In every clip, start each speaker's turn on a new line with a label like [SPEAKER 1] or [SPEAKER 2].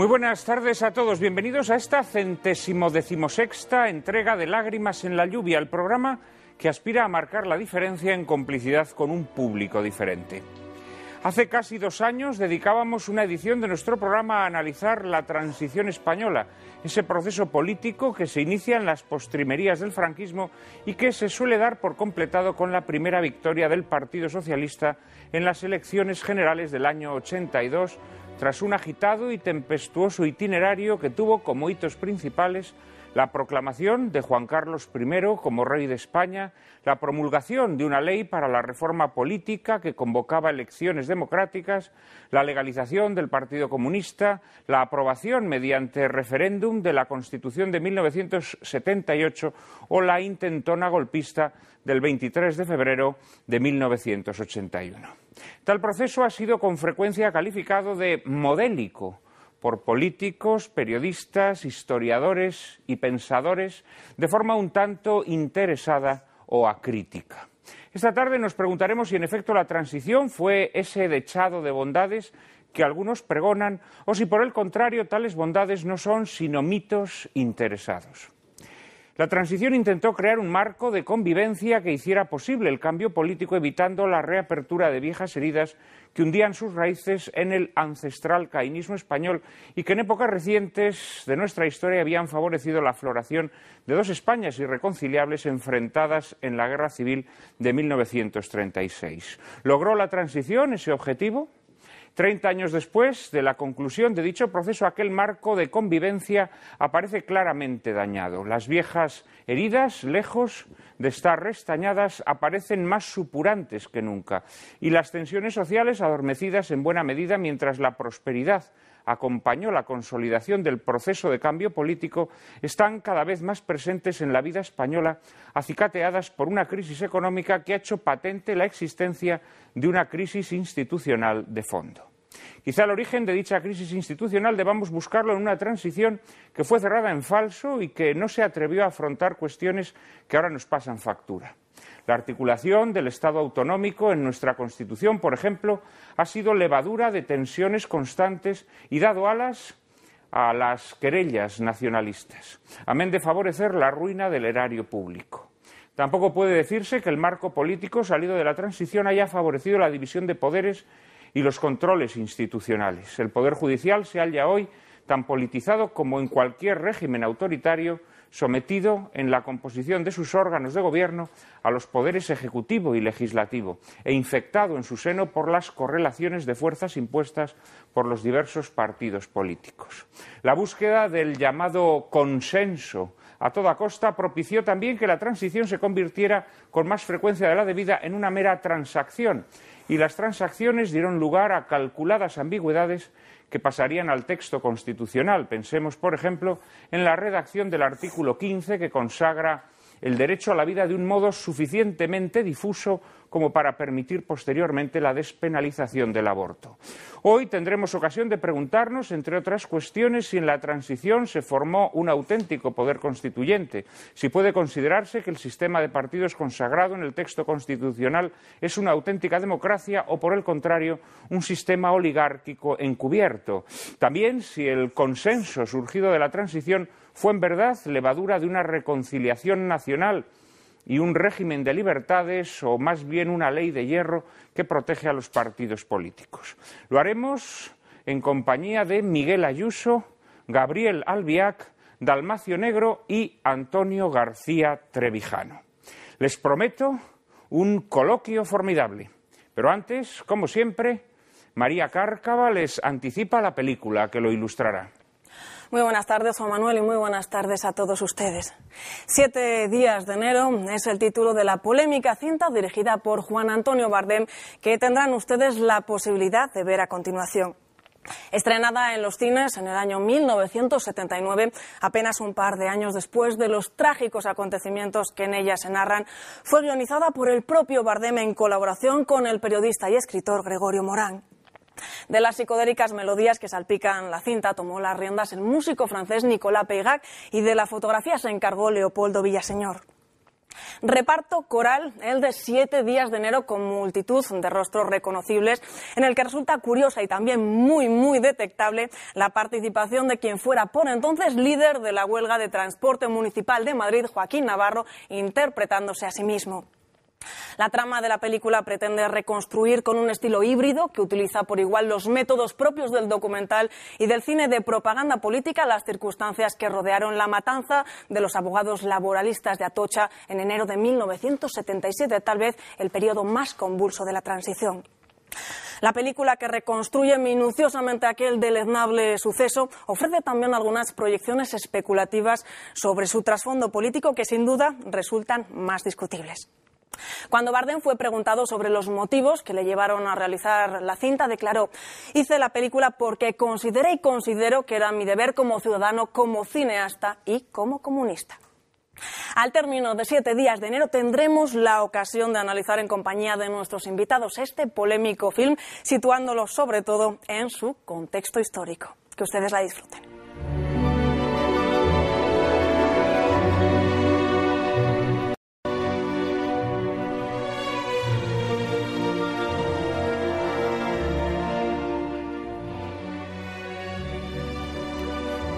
[SPEAKER 1] Muy buenas tardes a todos. Bienvenidos a esta centésimo decimosexta entrega de Lágrimas en la Lluvia, el programa que aspira a marcar la diferencia en complicidad con un público diferente. Hace casi dos años dedicábamos una edición de nuestro programa a analizar la transición española, ese proceso político que se inicia en las postrimerías del franquismo y que se suele dar por completado con la primera victoria del Partido Socialista en las elecciones generales del año 82 tras un agitado y tempestuoso itinerario que tuvo como hitos principales la proclamación de Juan Carlos I como rey de España, la promulgación de una ley para la reforma política que convocaba elecciones democráticas, la legalización del Partido Comunista, la aprobación mediante referéndum de la Constitución de 1978 o la intentona golpista del 23 de febrero de 1981. Tal proceso ha sido con frecuencia calificado de modélico por políticos, periodistas, historiadores y pensadores de forma un tanto interesada o acrítica. Esta tarde nos preguntaremos si en efecto la transición fue ese dechado de bondades que algunos pregonan o si por el contrario tales bondades no son sino mitos interesados. La transición intentó crear un marco de convivencia que hiciera posible el cambio político evitando la reapertura de viejas heridas que hundían sus raíces en el ancestral cainismo español y que en épocas recientes de nuestra historia habían favorecido la floración de dos Españas irreconciliables enfrentadas en la Guerra Civil de 1936. ¿Logró la transición ese objetivo? Treinta años después de la conclusión de dicho proceso, aquel marco de convivencia aparece claramente dañado. Las viejas heridas, lejos de estar restañadas, aparecen más supurantes que nunca y las tensiones sociales adormecidas en buena medida mientras la prosperidad acompañó la consolidación del proceso de cambio político están cada vez más presentes en la vida española, acicateadas por una crisis económica que ha hecho patente la existencia de una crisis institucional de fondo. Quizá el origen de dicha crisis institucional debamos buscarlo en una transición que fue cerrada en falso y que no se atrevió a afrontar cuestiones que ahora nos pasan factura. La articulación del Estado autonómico en nuestra Constitución, por ejemplo, ha sido levadura de tensiones constantes y dado alas a las querellas nacionalistas, amén de favorecer la ruina del erario público. Tampoco puede decirse que el marco político salido de la transición haya favorecido la división de poderes y los controles institucionales. El Poder Judicial se halla hoy tan politizado como en cualquier régimen autoritario sometido en la composición de sus órganos de gobierno a los poderes ejecutivo y legislativo e infectado en su seno por las correlaciones de fuerzas impuestas por los diversos partidos políticos. La búsqueda del llamado consenso a toda costa propició también que la transición se convirtiera con más frecuencia de la debida en una mera transacción y las transacciones dieron lugar a calculadas ambigüedades que pasarían al texto constitucional. Pensemos, por ejemplo, en la redacción del artículo 15 que consagra el derecho a la vida de un modo suficientemente difuso como para permitir posteriormente la despenalización del aborto. Hoy tendremos ocasión de preguntarnos, entre otras cuestiones, si en la transición se formó un auténtico poder constituyente, si puede considerarse que el sistema de partidos consagrado en el texto constitucional es una auténtica democracia o, por el contrario, un sistema oligárquico encubierto. También si el consenso surgido de la transición fue en verdad levadura de una reconciliación nacional y un régimen de libertades o más bien una ley de hierro que protege a los partidos políticos. Lo haremos en compañía de Miguel Ayuso, Gabriel Albiac, Dalmacio Negro y Antonio García Trevijano. Les prometo un coloquio formidable, pero antes, como siempre, María Cárcava les anticipa la película que lo ilustrará.
[SPEAKER 2] Muy buenas tardes, Juan Manuel, y muy buenas tardes a todos ustedes. Siete días de enero es el título de la polémica cinta dirigida por Juan Antonio Bardem, que tendrán ustedes la posibilidad de ver a continuación. Estrenada en los cines en el año 1979, apenas un par de años después de los trágicos acontecimientos que en ella se narran, fue guionizada por el propio Bardem en colaboración con el periodista y escritor Gregorio Morán. De las psicodélicas melodías que salpican la cinta tomó las riendas el músico francés Nicolas Peyrac y de la fotografía se encargó Leopoldo Villaseñor. Reparto coral, el de siete días de enero con multitud de rostros reconocibles, en el que resulta curiosa y también muy, muy detectable la participación de quien fuera por entonces líder de la huelga de transporte municipal de Madrid, Joaquín Navarro, interpretándose a sí mismo. La trama de la película pretende reconstruir con un estilo híbrido que utiliza por igual los métodos propios del documental y del cine de propaganda política las circunstancias que rodearon la matanza de los abogados laboralistas de Atocha en enero de 1977, tal vez el periodo más convulso de la transición. La película que reconstruye minuciosamente aquel deleznable suceso ofrece también algunas proyecciones especulativas sobre su trasfondo político que sin duda resultan más discutibles. Cuando Barden fue preguntado sobre los motivos que le llevaron a realizar la cinta, declaró, hice la película porque consideré y considero que era mi deber como ciudadano, como cineasta y como comunista. Al término de siete días de enero tendremos la ocasión de analizar en compañía de nuestros invitados este polémico film, situándolo sobre todo en su contexto histórico. Que ustedes la disfruten.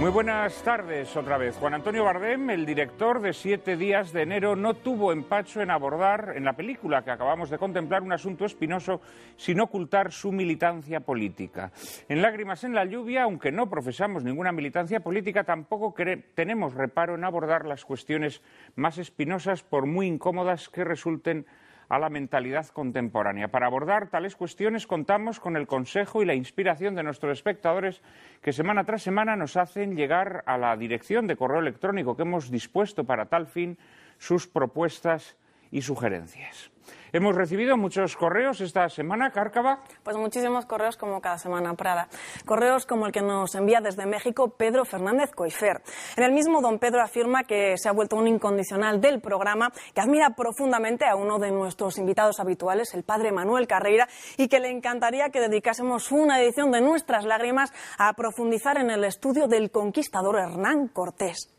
[SPEAKER 1] Muy buenas tardes otra vez. Juan Antonio Bardem, el director de Siete Días de Enero, no tuvo empacho en abordar en la película que acabamos de contemplar un asunto espinoso sin ocultar su militancia política. En Lágrimas en la Lluvia, aunque no profesamos ninguna militancia política, tampoco tenemos reparo en abordar las cuestiones más espinosas, por muy incómodas que resulten a la mentalidad contemporánea. Para abordar tales cuestiones contamos con el consejo y la inspiración de nuestros espectadores que semana tras semana nos hacen llegar a la dirección de correo electrónico que hemos dispuesto para tal fin sus propuestas y sugerencias. Hemos recibido
[SPEAKER 2] muchos correos esta semana, Cárcava. Pues muchísimos correos como cada semana, Prada. Correos como el que nos envía desde México Pedro Fernández Coifer. En el mismo, don Pedro afirma que se ha vuelto un incondicional del programa, que admira profundamente a uno de nuestros invitados habituales, el padre Manuel Carreira, y que le encantaría que dedicásemos una edición de nuestras lágrimas a profundizar en el estudio del conquistador Hernán Cortés.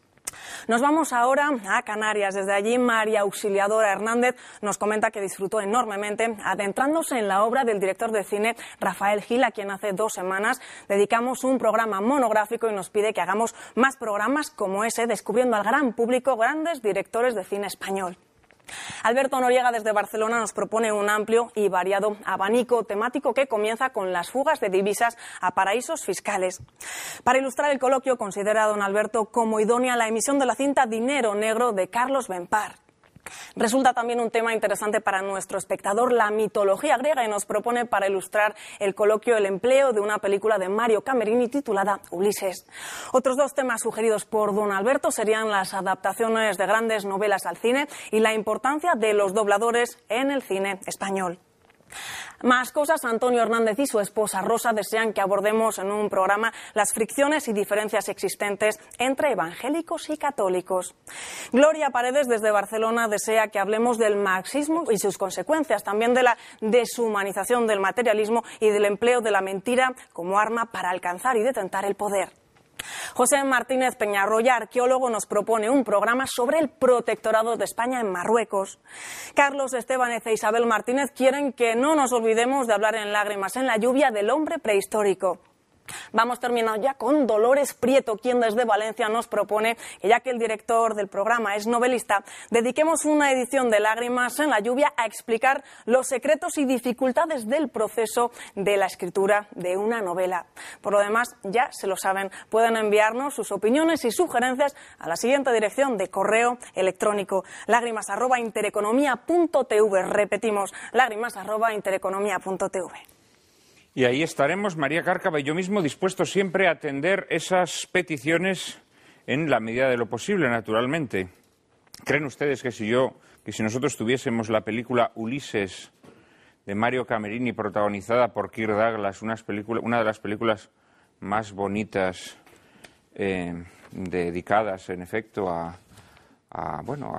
[SPEAKER 2] Nos vamos ahora a Canarias. Desde allí, María Auxiliadora Hernández nos comenta que disfrutó enormemente adentrándose en la obra del director de cine Rafael Gil, a quien hace dos semanas dedicamos un programa monográfico y nos pide que hagamos más programas como ese, descubriendo al gran público grandes directores de cine español. Alberto Noriega desde Barcelona nos propone un amplio y variado abanico temático que comienza con las fugas de divisas a paraísos fiscales. Para ilustrar el coloquio, considera don Alberto como idónea la emisión de la cinta Dinero Negro de Carlos Bempar. Resulta también un tema interesante para nuestro espectador la mitología griega y nos propone para ilustrar el coloquio El empleo de una película de Mario Camerini titulada Ulises. Otros dos temas sugeridos por don Alberto serían las adaptaciones de grandes novelas al cine y la importancia de los dobladores en el cine español. Más cosas, Antonio Hernández y su esposa Rosa desean que abordemos en un programa las fricciones y diferencias existentes entre evangélicos y católicos. Gloria Paredes desde Barcelona desea que hablemos del marxismo y sus consecuencias, también de la deshumanización del materialismo y del empleo de la mentira como arma para alcanzar y detentar el poder. José Martínez Peñarroya, arqueólogo, nos propone un programa sobre el protectorado de España en Marruecos. Carlos Esteban e Isabel Martínez quieren que no nos olvidemos de hablar en lágrimas en la lluvia del hombre prehistórico. Vamos terminando ya con Dolores Prieto, quien desde Valencia nos propone que ya que el director del programa es novelista, dediquemos una edición de Lágrimas en la lluvia a explicar los secretos y dificultades del proceso de la escritura de una novela. Por lo demás, ya se lo saben, pueden enviarnos sus opiniones y sugerencias a la siguiente dirección de correo electrónico lágrimas@intereconomia.tv. Repetimos, lágrimas@intereconomia.tv.
[SPEAKER 1] Y ahí estaremos, María Cárcava y yo mismo, dispuestos siempre a atender esas peticiones en la medida de lo posible, naturalmente. ¿Creen ustedes que si yo, que si nosotros tuviésemos la película Ulises de Mario Camerini, protagonizada por Kirk Douglas, una de las películas más bonitas, eh, dedicadas en efecto bueno,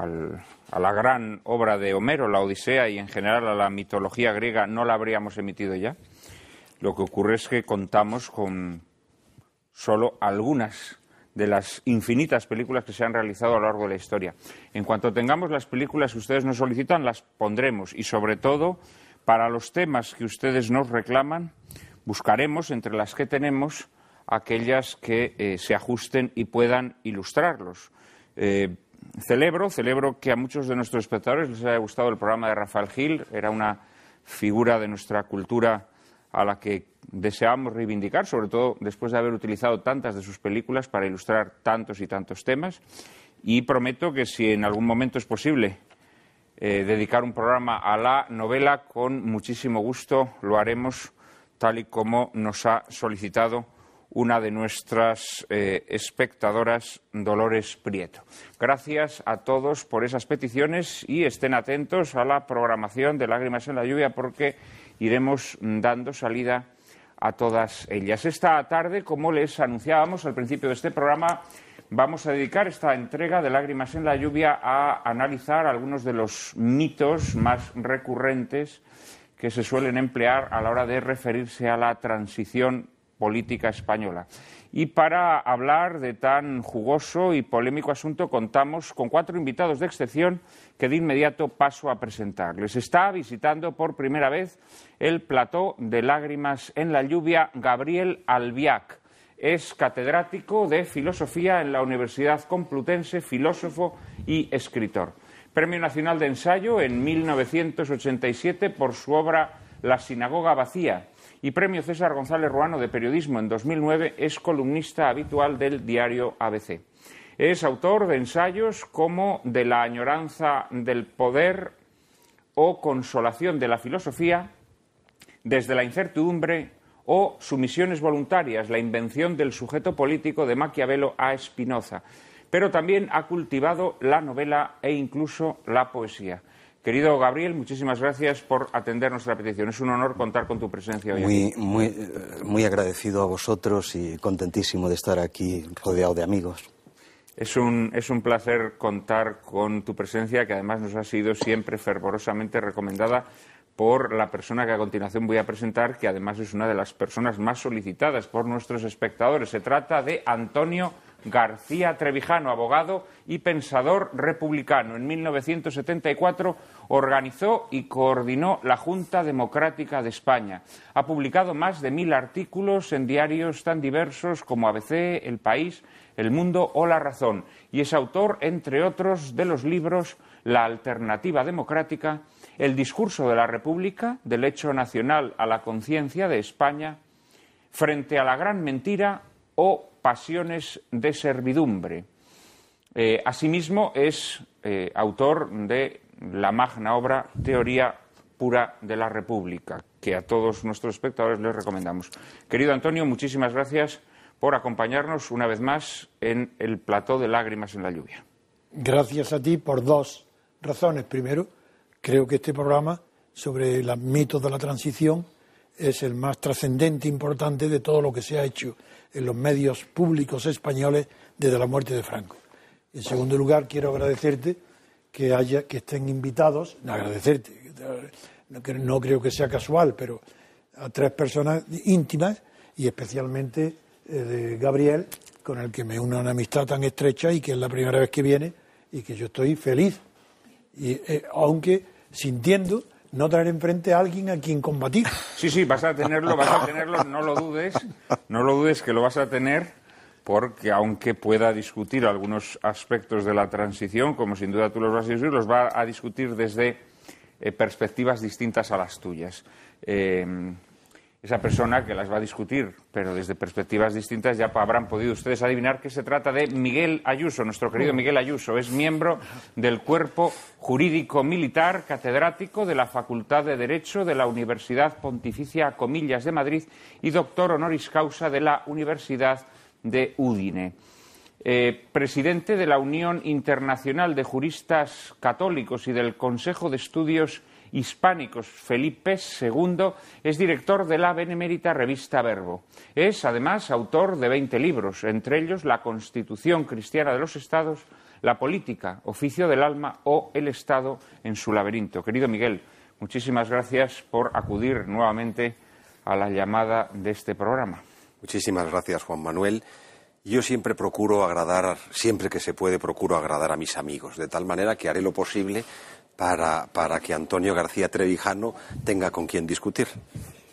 [SPEAKER 1] a la gran obra de Homero, la Odisea y en general a la mitología griega, no la habríamos emitido ya? Lo que ocurre es que contamos con solo algunas de las infinitas películas que se han realizado a lo largo de la historia. En cuanto tengamos las películas que ustedes nos solicitan, las pondremos y, sobre todo, para los temas que ustedes nos reclaman, buscaremos entre las que tenemos aquellas que eh, se ajusten y puedan ilustrarlos. Eh, celebro, celebro que a muchos de nuestros espectadores les haya gustado el programa de Rafael Gil, era una figura de nuestra cultura a la que deseamos reivindicar, sobre todo después de haber utilizado tantas de sus películas para ilustrar tantos y tantos temas. Y prometo que si en algún momento es posible eh, dedicar un programa a la novela, con muchísimo gusto lo haremos tal y como nos ha solicitado una de nuestras eh, espectadoras, Dolores Prieto. Gracias a todos por esas peticiones y estén atentos a la programación de Lágrimas en la Lluvia porque iremos dando salida a todas ellas. Esta tarde, como les anunciábamos al principio de este programa, vamos a dedicar esta entrega de Lágrimas en la Lluvia a analizar algunos de los mitos más recurrentes que se suelen emplear a la hora de referirse a la transición política española. Y para hablar de tan jugoso y polémico asunto contamos con cuatro invitados de excepción que de inmediato paso a presentar. Les Está visitando por primera vez el plató de lágrimas en la lluvia Gabriel Albiac. Es catedrático de filosofía en la Universidad Complutense, filósofo y escritor. Premio Nacional de Ensayo en 1987 por su obra La Sinagoga Vacía, y Premio César González Ruano de Periodismo en 2009, es columnista habitual del diario ABC. Es autor de ensayos como De la añoranza del poder o Consolación de la filosofía, Desde la incertidumbre o Sumisiones voluntarias, la invención del sujeto político de Maquiavelo a Espinoza... Pero también ha cultivado la novela e incluso la poesía. Querido Gabriel, muchísimas gracias por atender nuestra petición. Es un honor contar con tu presencia hoy.
[SPEAKER 3] Muy, aquí. Eh, muy, agradecido a vosotros y contentísimo de estar aquí rodeado de amigos.
[SPEAKER 1] Es un, es un placer contar con tu presencia, que además nos ha sido siempre fervorosamente recomendada por la persona que a continuación voy a presentar, que además es una de las personas más solicitadas por nuestros espectadores. Se trata de Antonio García Trevijano, abogado y pensador republicano. En 1974 organizó y coordinó la Junta Democrática de España. Ha publicado más de mil artículos en diarios tan diversos como ABC, El País, El Mundo o La Razón y es autor, entre otros, de los libros La Alternativa Democrática, El Discurso de la República, del hecho nacional a la conciencia de España, Frente a la gran mentira o pasiones de servidumbre. Eh, asimismo, es eh, autor de la magna obra Teoría Pura de la República, que a todos nuestros espectadores les recomendamos. Querido Antonio, muchísimas gracias por acompañarnos una vez más en el plató de lágrimas en la lluvia.
[SPEAKER 4] Gracias a ti por dos razones. Primero, creo que este programa sobre los mitos de la transición es el más trascendente, importante de todo lo que se ha hecho en los medios públicos españoles desde la muerte de Franco. En segundo lugar, quiero agradecerte que haya, que estén invitados, agradecerte, no, creo que sea casual, pero a tres personas íntimas y especialmente eh, de Gabriel, con el que me une una amistad tan estrecha y que es la primera vez que viene y que yo estoy feliz, y, eh, aunque sintiendo no traer enfrente a alguien a quien combatir. Sí,
[SPEAKER 1] sí, vas a tenerlo,
[SPEAKER 4] vas a tenerlo, no lo dudes, no
[SPEAKER 1] lo dudes que lo vas a tener, porque aunque pueda discutir algunos aspectos de la transición, como sin duda tú los vas a discutir, los va a discutir desde eh, perspectivas distintas a las tuyas. Eh, esa persona que las va a discutir, pero desde perspectivas distintas ya habrán podido ustedes adivinar que se trata de Miguel Ayuso, nuestro querido Miguel Ayuso. Es miembro del Cuerpo Jurídico Militar, catedrático de la Facultad de Derecho de la Universidad Pontificia Comillas de Madrid y doctor honoris causa de la Universidad de Udine. Eh, presidente de la Unión Internacional de Juristas Católicos y del Consejo de Estudios hispánicos Felipe II es director de la benemérita revista Verbo. Es, además, autor de 20 libros, entre ellos La Constitución Cristiana de los Estados, La Política, Oficio del Alma o El Estado en su laberinto. Querido Miguel, muchísimas gracias por acudir nuevamente a la llamada de este programa. Muchísimas
[SPEAKER 5] gracias, Juan Manuel. Yo siempre procuro agradar, siempre que se puede, procuro agradar a mis amigos, de tal manera que haré lo posible para, que Antonio García Trevijano
[SPEAKER 1] tenga con quien discutir.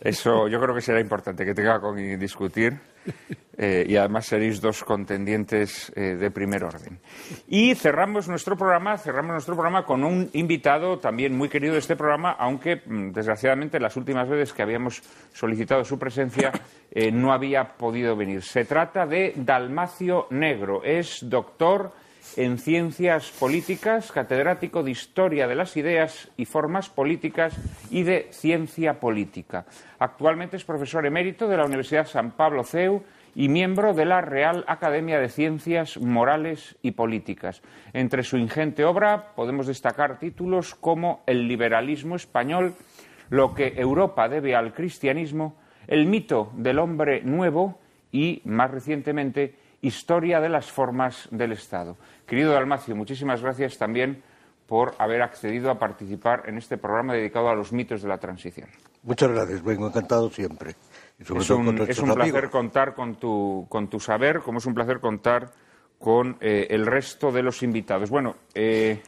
[SPEAKER 1] Eso yo creo que será importante, que tenga con quien discutir. Eh, y además seréis dos contendientes eh, de primer orden. Y cerramos nuestro programa, cerramos nuestro programa con un invitado también muy querido de este programa, aunque mm, desgraciadamente las últimas veces que habíamos solicitado su presencia eh, no había podido venir. Se trata de Dalmacio Negro, es doctor en Ciencias Políticas, catedrático de Historia de las Ideas y Formas Políticas y de Ciencia Política. Actualmente es profesor emérito de la Universidad San Pablo CEU y miembro de la Real Academia de Ciencias Morales y Políticas. Entre su ingente obra podemos destacar títulos como El liberalismo español, lo que Europa debe al cristianismo, El mito del hombre nuevo y, más recientemente, Historia de las formas del Estado. Querido Dalmacio, muchísimas gracias también por haber accedido a participar en este programa dedicado a los mitos de la
[SPEAKER 6] transición. Muchas gracias, vengo encantado siempre. es un, placer
[SPEAKER 1] contar con tu, con tu saber, como es un placer contar con eh, el resto de los invitados. Bueno, eh,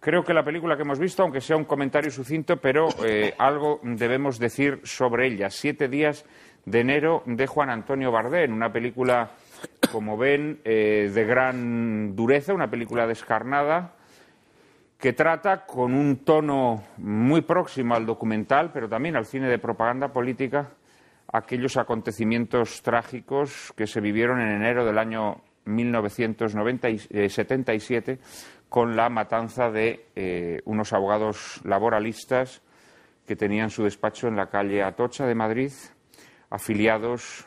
[SPEAKER 1] creo que la película que hemos visto, aunque sea un comentario sucinto, pero eh, algo debemos decir sobre ella. Siete días de enero de Juan Antonio Bardén, una película como ven, eh, de gran dureza, una película descarnada que trata con un tono muy próximo al documental, pero también al cine de propaganda política, aquellos acontecimientos trágicos que se vivieron en enero del año 1977 eh, con la matanza de eh, unos abogados laboralistas que tenían su despacho en la calle Atocha de Madrid, afiliados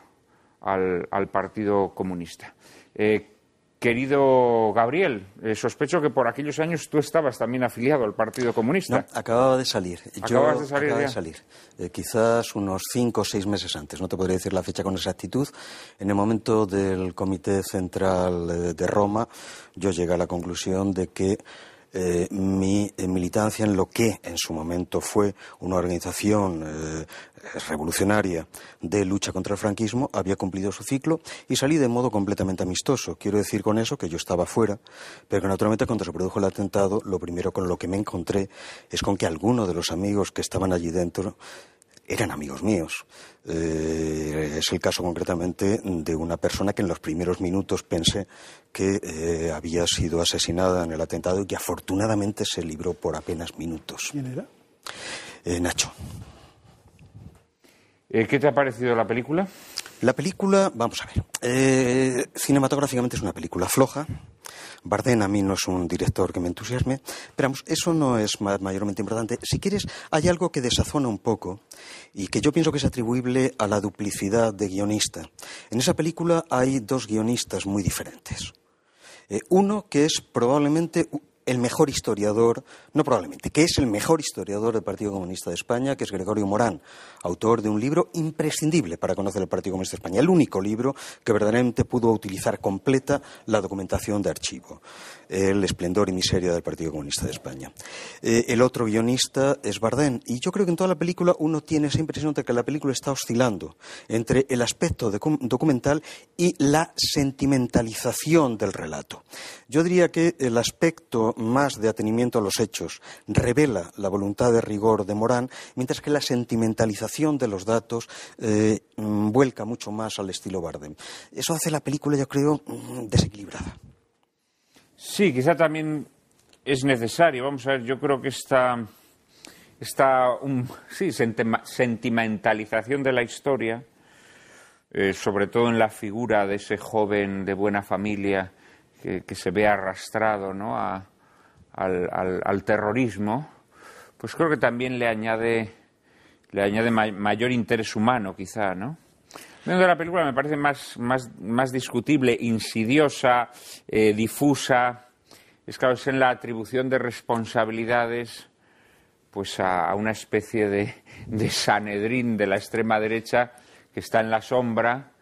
[SPEAKER 1] al, Partido Comunista. Eh, querido Gabriel, eh, sospecho que por aquellos años tú estabas también afiliado al Partido Comunista.
[SPEAKER 3] No, acababa de salir. Yo Acababa de salir. Eh, quizás unos cinco o seis meses antes, no te podría decir la fecha con exactitud. En el momento del Comité Central de Roma, yo llegué a la conclusión de que eh, mi eh, militancia en lo que en su momento fue una organización eh, revolucionaria de lucha contra el franquismo había cumplido su ciclo y salí de modo completamente amistoso. Quiero decir con eso que yo estaba fuera, pero que naturalmente cuando se produjo el atentado, lo primero con lo que me encontré es con que algunos de los amigos que estaban allí dentro eran amigos míos. Eh, es el caso concretamente de una persona que en los primeros minutos pensé que eh, había sido asesinada en el atentado y que afortunadamente se libró por apenas minutos. ¿Quién era? Eh, Nacho.
[SPEAKER 1] Eh, ¿Qué te ha parecido la película?
[SPEAKER 3] La película, vamos a ver, eh, cinematográficamente es una película floja. Bardem a mí no es un director que me entusiasme, pero vamos, eso no es mayormente importante. Si quieres, hay algo que desazona un poco y que yo pienso que es atribuible a la duplicidad de guionista. En esa película hay dos guionistas muy diferentes. Eh, uno que es probablemente el mejor historiador, no probablemente, que es el mejor historiador del Partido Comunista de España, que es Gregorio Morán, autor de un libro imprescindible para conocer el Partido Comunista de España, el único libro que verdaderamente pudo utilizar completa la documentación de archivo, El esplendor y miseria del Partido Comunista de España. Eh, el otro guionista es Bardem, y yo creo que en toda la película uno tiene esa impresión de que la película está oscilando entre el aspecto documental y la sentimentalización del relato. Yo diría que el aspecto más de atenimiento a los hechos, revela la voluntad de rigor de Morán, mientras que la sentimentalización de los datos eh, mm, vuelca mucho más al estilo Bardem. Eso hace la película, yo creo, mm, desequilibrada. Sí, quizá también
[SPEAKER 1] es necesario. Vamos a ver, yo creo que esta, esta un, sí, sentimentalización de la historia, eh, sobre todo en la figura de ese joven de buena familia que, se ve arrastrado ¿no? a, al, terrorismo, pues creo que también le añade, le añade mayor interés humano, quizá, ¿no? de la película me parece más, más, discutible, insidiosa, eh, difusa. Es claro, es en la atribución de responsabilidades pues a, una especie de, sanedrín de la extrema derecha que está en la sombra,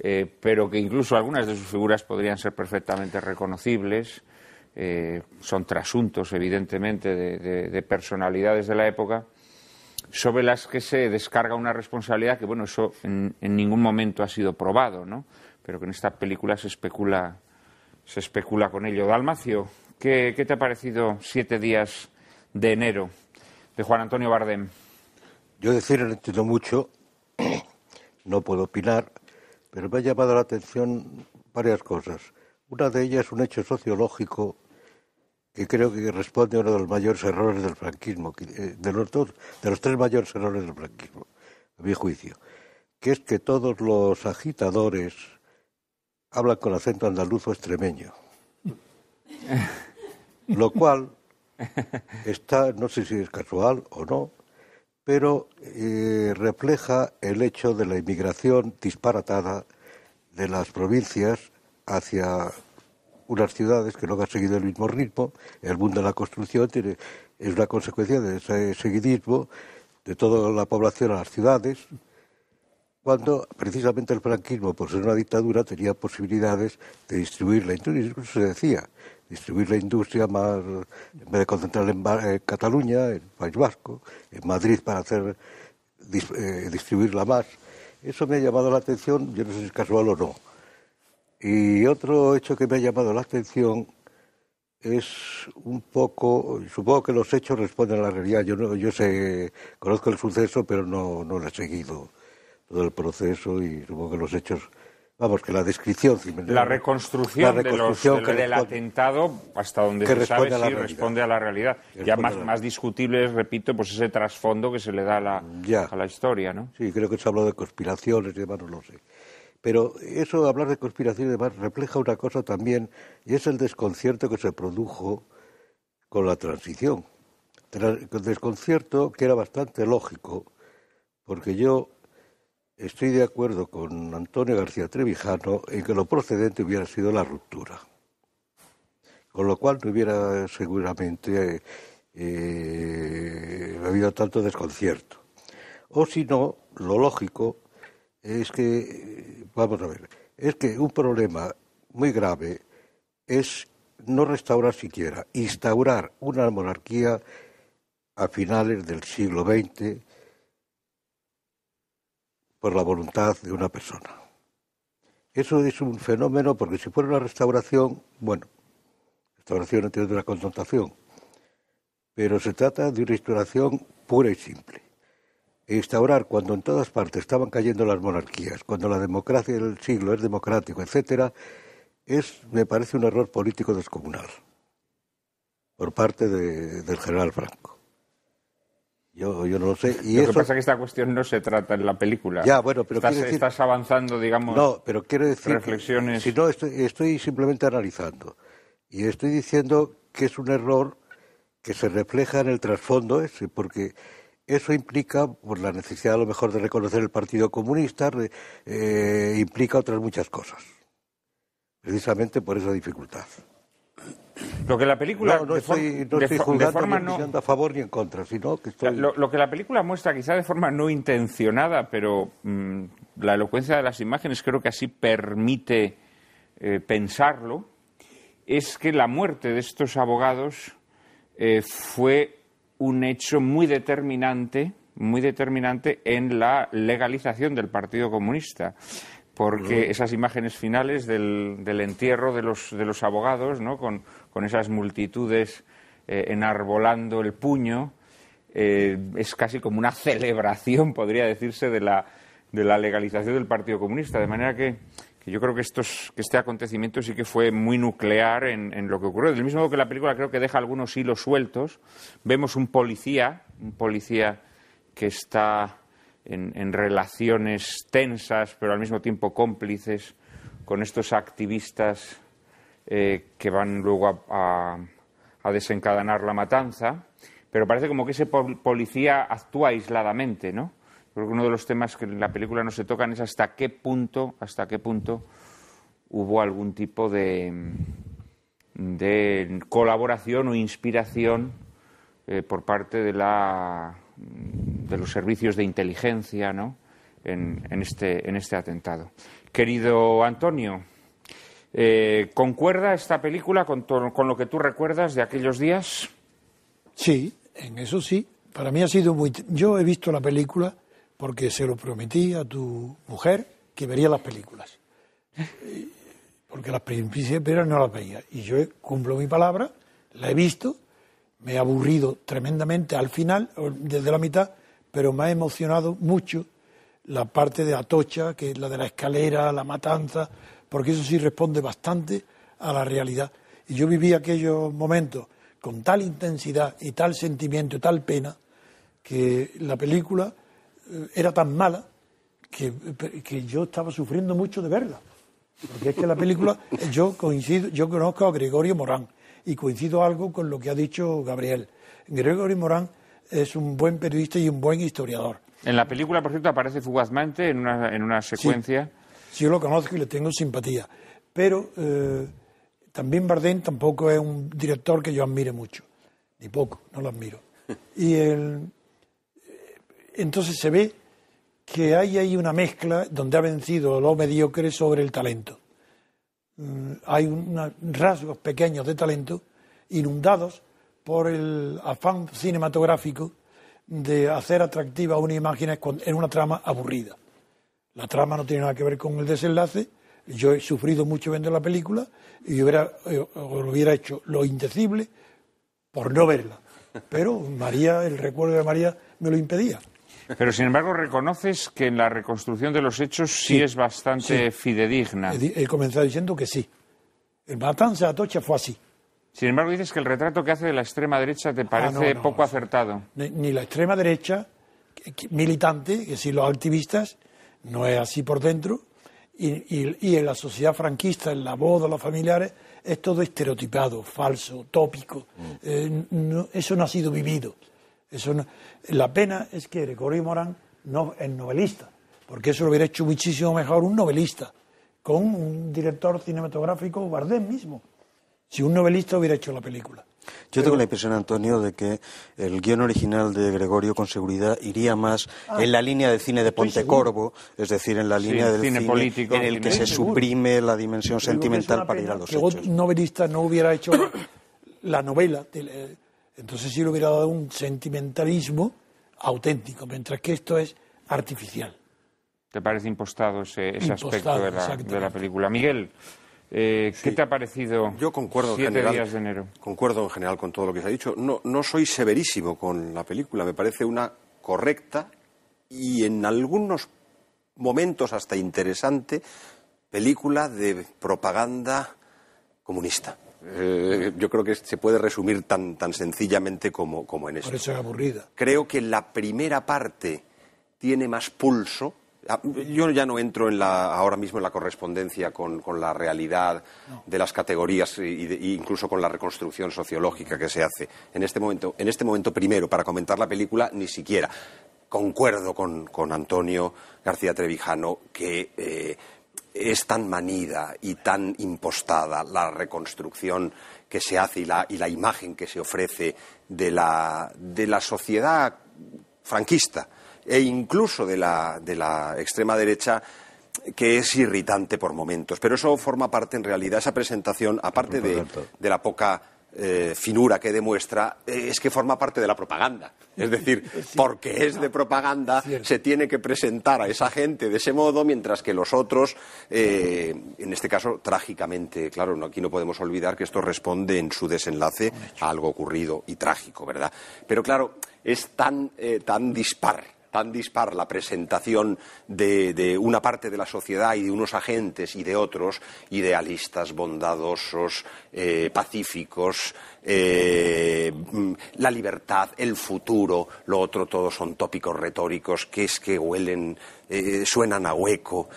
[SPEAKER 1] eh, pero que incluso algunas de sus figuras podrían ser perfectamente reconocibles. Eh, son trasuntos evidentemente de, personalidades de la época, sobre las que se descarga una responsabilidad que, bueno, eso en, ningún momento ha sido probado, ¿no? Pero que en esta película se especula, se especula con ello. Dalmacio, ¿qué, ¿qué te ha parecido Siete días de enero de Juan Antonio Bardem?
[SPEAKER 6] Yo decir no entiendo mucho, no puedo opinar, pero me ha llamado la atención varias cosas. Una de ellas es un hecho sociológico que creo que responde a uno de los mayores errores del franquismo, eh, de los de los tres mayores errores del franquismo, a mi juicio, que es que todos los agitadores hablan con acento andaluz o extremeño. Lo cual está, no sé si es casual o no, pero eh, refleja el hecho de la inmigración disparatada de las provincias hacia unas ciudades que no han seguido el mismo ritmo. El mundo de la construcción es una consecuencia de ese seguidismo de toda la población a las ciudades, cuando precisamente el franquismo, por ser una dictadura, tenía posibilidades de distribuir la industria. Incluso se decía, distribuir la industria más, en vez de concentrarla en, Cataluña, en País Vasco, en Madrid para hacer eh, distribuirla más. Eso me ha llamado la atención, yo no sé si es casual o no. Y otro hecho que me ha llamado la atención es un poco, supongo que los hechos responden a la realidad. Yo, yo sé, conozco el suceso, pero no, no lo he seguido todo el proceso y supongo que los hechos vamos, que la descripción. La reconstrucción, de del
[SPEAKER 1] atentado,
[SPEAKER 6] hasta donde se sabe, sí responde
[SPEAKER 1] a la realidad. ya más, discutible es, repito, pues ese trasfondo que se le da a la, a la historia, ¿no?
[SPEAKER 6] Sí, creo que se ha hablado de conspiraciones y demás, no lo sé. Pero eso, de hablar de conspiración y demás, refleja una cosa también, y es el desconcierto que se produjo con la transición. desconcierto que era bastante lógico, porque yo estoy de acuerdo con Antonio García Trevijano en que lo procedente hubiera sido la ruptura. Con lo cual no hubiera seguramente eh, habido tanto desconcierto. O si no, lo lógico es que vamos a ver, es que un problema muy grave es no restaurar siquiera, instaurar una monarquía a finales del siglo XX por la voluntad de una persona. Eso es un fenómeno porque si fuera una restauración, bueno, restauración de la connotación, pero se trata de una restauración pura y simple instaurar cuando en todas partes estaban cayendo las monarquías, cuando la democracia del siglo es democrático, etcétera, es, me parece, un error político descomunal por parte del general Franco. Yo, yo no lo sé. Y lo que pasa es que esta cuestión
[SPEAKER 1] no se trata en la película. Ya, bueno, pero estás, avanzando, digamos. No, pero quiero decir. Reflexiones. Si
[SPEAKER 6] no, estoy simplemente analizando. Y estoy diciendo que es un error que se refleja en el trasfondo ese, porque eso implica por la necesidad a lo mejor de reconocer el Partido Comunista, eh, implica otras muchas cosas, precisamente por esa dificultad.
[SPEAKER 1] Lo que la película. No, estoy, no estoy juzgando a favor ni en contra, sino que estoy... lo, que la película muestra, quizá de forma no intencionada, pero mm, la elocuencia de las imágenes creo que así permite eh, pensarlo, es que la muerte de estos abogados eh, fue un hecho muy determinante, muy determinante en la legalización del Partido Comunista porque esas imágenes finales del, entierro de los, de los abogados, con, esas multitudes eh, enarbolando el puño, eh, es casi como una celebración, podría decirse, de la, de la legalización del Partido Comunista. De manera que yo creo que, este acontecimiento sí que fue muy nuclear en, lo que ocurrió. Del mismo modo que la película creo que deja algunos hilos sueltos, vemos un policía, un policía que está en, relaciones tensas, pero al mismo tiempo cómplices con estos activistas eh, que van luego a, a, desencadenar la matanza, pero parece como que ese policía actúa aisladamente, ¿no? creo que uno de los temas que en la película no se tocan es hasta qué punto, hasta qué punto hubo algún tipo de, de colaboración o inspiración eh, por parte de, la, de los servicios de inteligencia ¿no? en, este, en este atentado. Querido Antonio, eh, ¿concuerda esta película con, con lo que tú recuerdas de aquellos
[SPEAKER 4] días? Sí, en eso sí. Para mí ha sido muy... Yo he visto la película porque se lo prometí a tu mujer que vería las películas. Porque las películas no las veía. Y yo cumplo mi palabra, la he visto, me he aburrido tremendamente al final, desde la mitad, pero me ha emocionado mucho la parte de Atocha, que es la de la escalera, la matanza, porque eso sí responde bastante a la realidad. Y yo viví aquellos momentos con tal intensidad y tal sentimiento, y tal pena, que la película era tan mala que, yo estaba sufriendo mucho de verla. Porque es que la película, yo coincido, yo conozco a Gregorio Morán y coincido algo con lo que ha dicho Gabriel. Gregorio Morán es un buen periodista y un buen historiador.
[SPEAKER 1] En la película, por cierto, aparece fugazmente en una, en una secuencia.
[SPEAKER 4] Sí, yo lo conozco y le tengo simpatía. Pero eh, también Bardem tampoco es un director que yo admire mucho, ni poco, no lo admiro. Y el, entonces se ve que hay ahí una mezcla donde ha vencido lo mediocre sobre el talento. Mm, hay unos rasgos pequeños de talento inundados por el afán cinematográfico de hacer atractiva una imagen en una trama aburrida. La trama no tiene nada que ver con el desenlace. Yo he sufrido mucho viendo la película y hubiera, eh, hubiera hecho lo indecible por no verla. Pero María, el recuerdo de María me lo impedía.
[SPEAKER 1] Pero, sin embargo, reconoces que en la reconstrucción de los hechos sí, es bastante fidedigna.
[SPEAKER 4] He, comenzado diciendo que sí. El matanza de Atocha fue así. Sin embargo, dices que el retrato que
[SPEAKER 1] hace de la extrema derecha te ah, parece poco acertado.
[SPEAKER 4] Ni, la extrema derecha militante, que si los activistas, no es así por dentro, y, en la sociedad franquista, en la voz de los familiares, es todo estereotipado, falso, tópico. Mm. Eh, eso no ha sido vivido. Eso la pena es que Gregorio Morán no es novelista, porque eso lo hubiera hecho muchísimo mejor un novelista, con un director cinematográfico, Bardem mismo, si un novelista hubiera hecho la película. Yo
[SPEAKER 3] tengo la impresión, Antonio, de que el guión original de Gregorio con seguridad iría más ah. en la línea de cine de Pontecorvo, es decir, en la línea del cine, político, en el que se suprime la dimensión sentimental para ir a los que hechos.
[SPEAKER 4] un novelista no hubiera hecho la novela, entonces sí le hubiera dado un sentimentalismo auténtico, mientras que esto es artificial.
[SPEAKER 1] ¿Te parece impostado ese, aspecto de la, película? Miguel, eh, ¿qué te ha parecido Yo concuerdo en general, días de enero? Concuerdo en general con
[SPEAKER 5] todo lo que se ha dicho. No, no soy severísimo con la película. Me parece una correcta y en algunos momentos hasta interesante película de propaganda comunista. Eh, yo creo que se puede resumir tan, tan sencillamente como, en eso. Por aburrida. Creo que la primera parte tiene más pulso. Ah, yo ya no entro en la, ahora mismo en la correspondencia con, la realidad de las categorías e, incluso con la reconstrucción sociológica que se hace. En este momento, en este momento primero, para comentar la película, ni siquiera. Concuerdo con, Antonio García Trevijano que eh, es tan manida y tan impostada la reconstrucción que se hace y la, y la imagen que se ofrece de la, de la sociedad franquista e incluso de la, de la extrema derecha que es irritante por momentos. Pero eso forma parte, en realidad, esa presentación, aparte de, de la poca eh, finura que demuestra eh, es que forma parte de la propaganda. Es decir, porque es de propaganda, se tiene que presentar a esa gente de ese modo, mientras que los otros, eh, en este caso, trágicamente, claro, aquí no podemos olvidar que esto responde en su desenlace a algo ocurrido y trágico, ¿verdad? Pero claro, es tan, tan dispar tan dispar la presentación de, una parte de la sociedad y de unos agentes y de otros, idealistas, bondadosos, eh, pacíficos, eh, mm, la libertad, el futuro, lo otro, todos son tópicos retóricos que es que huelen, eh, suenan a hueco,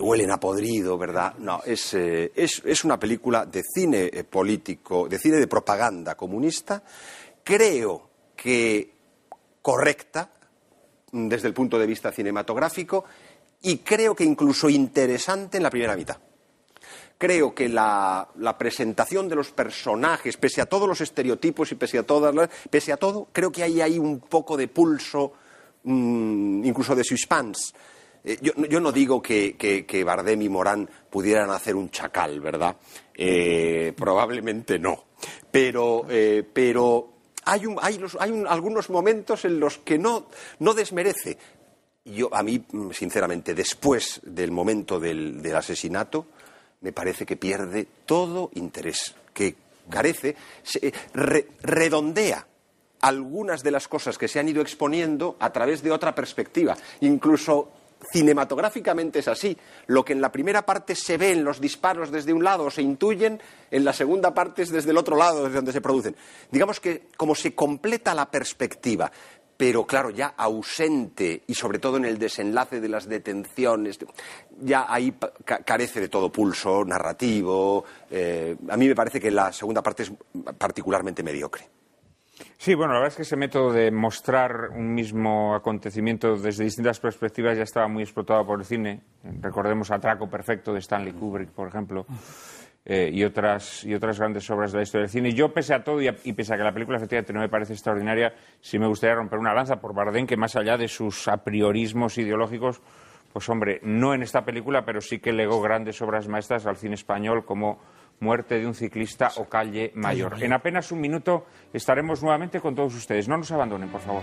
[SPEAKER 5] huelen a podrido, ¿verdad? No, es una película de cine político, de cine de propaganda comunista, creo que correcta, desde el punto de vista cinematográfico y creo que incluso interesante en la primera mitad. Creo que la, presentación de los personajes, pese a todos los estereotipos y pese a todas pese a todo, creo que hay ahí un poco de pulso, mm, incluso de suspense. Eh, yo, no digo que, que, Bardem y Morán pudieran hacer un chacal, ¿verdad? Eh, probablemente no. Pero, eh, pero hay, algunos momentos en los que no, no desmerece. Yo, a mí, mm, sinceramente, después del momento del, asesinato, me parece que pierde todo interés, que carece, eh, redondea algunas de las cosas que se han ido exponiendo a través de otra perspectiva. Incluso cinematográficamente es así. Lo que en la primera parte se ve en los disparos desde un lado se intuyen, en la segunda parte es desde el otro lado, desde donde se producen. Digamos que como se completa la perspectiva, pero claro, ya ausente y sobre todo en el desenlace de las detenciones, ya ahí carece de todo pulso narrativo. Eh, a mí me parece que la segunda parte es particularmente mediocre.
[SPEAKER 1] Sí, bueno, la verdad es que ese método de mostrar un mismo acontecimiento desde distintas perspectivas ya estaba muy explotado por el cine. Recordemos Atraco Perfecto de Stanley Kubrick, por ejemplo, eh, y, otras, y otras grandes obras de la historia del cine. Yo, pese a todo y, y, pese a que la película efectivamente no me parece extraordinaria, sí me gustaría romper una lanza por Bardem, que más allá de sus apriorismos ideológicos, pues hombre, no en esta película, pero sí que legó grandes obras maestras al cine español como muerte de un ciclista o calle mayor. En apenas un minuto estaremos nuevamente con todos ustedes. No nos abandonen, por favor.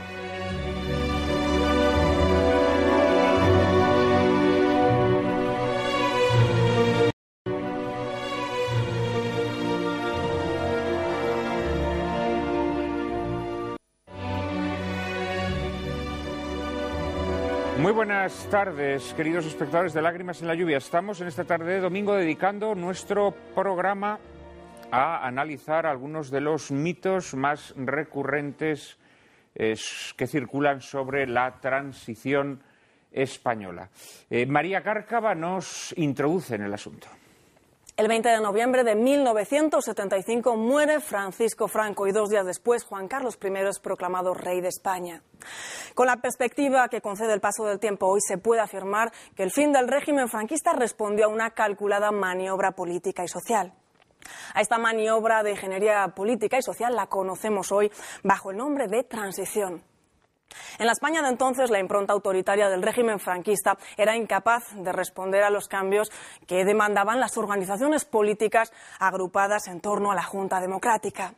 [SPEAKER 1] buenas tardes, queridos espectadores de Lágrimas en la Lluvia. Estamos en esta tarde de domingo dedicando nuestro programa a analizar algunos de los mitos más recurrentes eh, que circulan sobre la transición española. Eh, María Cárcava nos introduce en el asunto.
[SPEAKER 2] El 20 de noviembre de 1975 muere Francisco Franco y dos días después Juan Carlos I es proclamado rey de España. Con la perspectiva que concede el paso del tiempo, hoy se puede afirmar que el fin del régimen franquista respondió a una calculada maniobra política y social. A esta maniobra de ingeniería política y social la conocemos hoy bajo el nombre de transición. En la España de entonces, la impronta autoritaria del régimen franquista era incapaz de responder a los cambios que demandaban las organizaciones políticas agrupadas en torno a la Junta Democrática.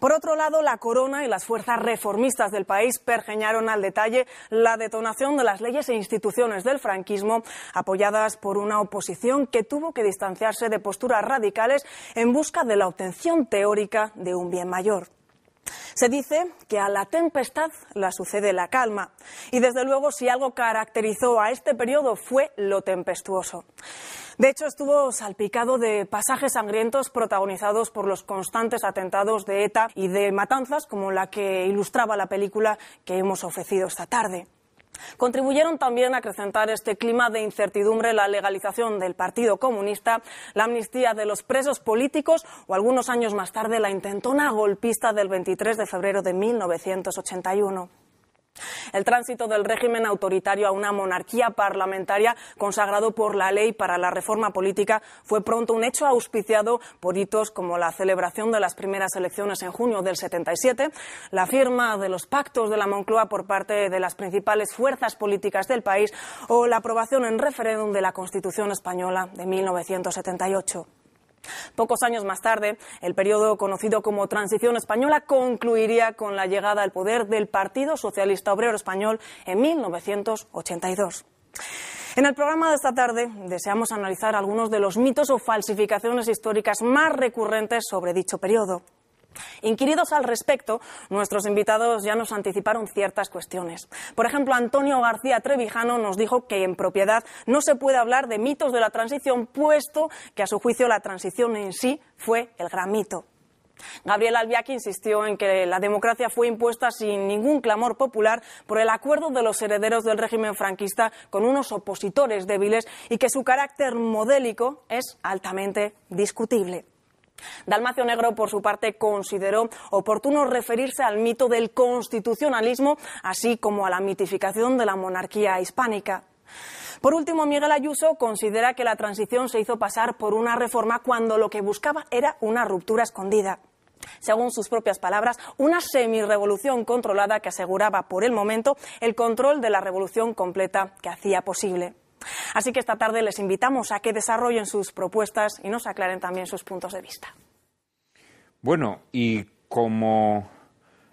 [SPEAKER 2] Por otro lado, la corona y las fuerzas reformistas del país pergeñaron al detalle la detonación de las leyes e instituciones del franquismo, apoyadas por una oposición que tuvo que distanciarse de posturas radicales en busca de la obtención teórica de un bien mayor. Se dice que a la tempestad la sucede la calma. Y desde luego, si algo caracterizó a este periodo fue lo tempestuoso. De hecho, estuvo salpicado de pasajes sangrientos protagonizados por los constantes atentados de ETA y de matanzas como la que ilustraba la película que hemos ofrecido esta tarde. Contribuyeron también a acrecentar este clima de incertidumbre la legalización del Partido Comunista, la amnistía de los presos políticos o algunos años más tarde la intentona golpista del 23 de febrero de 1981. El tránsito del régimen autoritario a una monarquía parlamentaria consagrado por la ley para la reforma política fue pronto un hecho auspiciado por hitos como la celebración de las primeras elecciones en junio del 77, la firma de los pactos de la Moncloa por parte de las principales fuerzas políticas del país o la aprobación en referéndum de la Constitución española de 1978. Pocos años más tarde, el periodo conocido como Transición Española concluiría con la llegada al poder del Partido Socialista Obrero Español en 1982. En el programa de esta tarde deseamos analizar algunos de los mitos o falsificaciones históricas más recurrentes sobre dicho periodo. Inquiridos al respecto, nuestros invitados ya nos anticiparon ciertas cuestiones. Por ejemplo, Antonio García Trevijano nos dijo que en propiedad no se puede hablar de mitos de la transición, puesto que a su juicio la transición en sí fue el gran mito. Gabriel Albiac insistió en que la democracia fue impuesta sin ningún clamor popular por el acuerdo de los herederos del régimen franquista con unos opositores débiles y que su carácter modélico es altamente discutible. Dalmacio Negro, por su parte, consideró oportuno referirse al mito del constitucionalismo, así como a la mitificación de la monarquía hispánica. Por último, Miguel Ayuso considera que la transición se hizo pasar por una reforma cuando lo que buscaba era una ruptura escondida. Según sus propias palabras, una semirevolución controlada que aseguraba por el momento el control de la revolución completa que hacía posible. Así que esta tarde les invitamos a que desarrollen sus propuestas y nos aclaren también sus puntos de vista.
[SPEAKER 1] Bueno, y como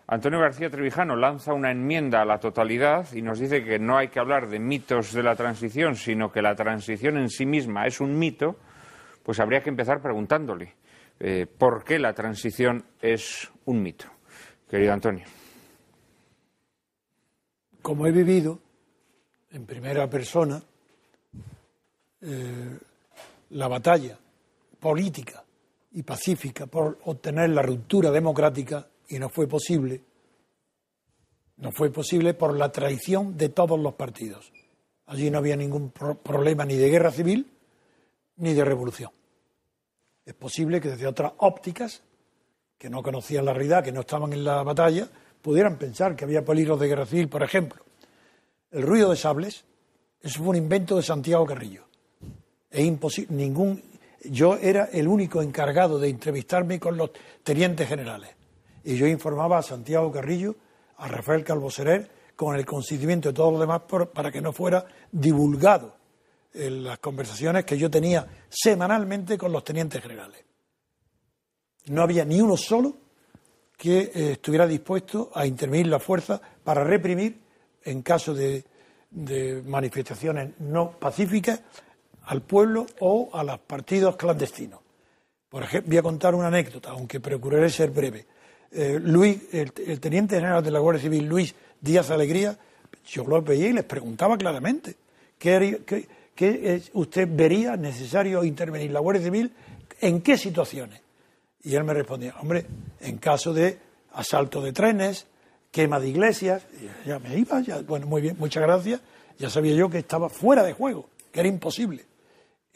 [SPEAKER 1] Antonio García Trevijano lanza una enmienda a la totalidad y nos dice que no hay que hablar de mitos de la transición, sino que la transición en sí misma es un mito, pues habría que empezar preguntándole eh, por qué la transición es un mito. Querido Antonio.
[SPEAKER 4] Como he vivido en primera persona, eh, la batalla política y pacífica por obtener la ruptura democrática y no fue posible. No fue posible por la traición de todos los partidos. Allí no había ningún problema ni de guerra civil ni de revolución. Es posible que desde otras ópticas, que no conocían la realidad, que no estaban en la batalla, pudieran pensar que había peligros de guerra civil, por ejemplo. El ruido de sables, eso fue un invento de Santiago Carrillo. Es imposible, ningún. Yo era el único encargado de entrevistarme con los tenientes generales. Y yo informaba a Santiago Carrillo, a Rafael Calvo Serer, con el consentimiento de todos los demás para que no fuera divulgado eh, las conversaciones que yo tenía semanalmente con los tenientes generales. No había ni uno solo que eh, estuviera dispuesto a intervenir la fuerza para reprimir en caso de manifestaciones no pacíficas al pueblo o a los partidos clandestinos. Por ejemplo, voy a contar una anécdota, aunque procuraré ser breve. Eh, Luis, el, teniente general de la Guardia Civil, Luis Díaz Alegría, yo lo veía y les preguntaba claramente qué, usted vería necesario intervenir la Guardia Civil, en qué situaciones. Y él me respondía, hombre, en caso de asalto de trenes, quema de iglesias, ya me iba, ya, bueno, muy bien, muchas gracias, ya sabía yo que estaba fuera de juego, que era imposible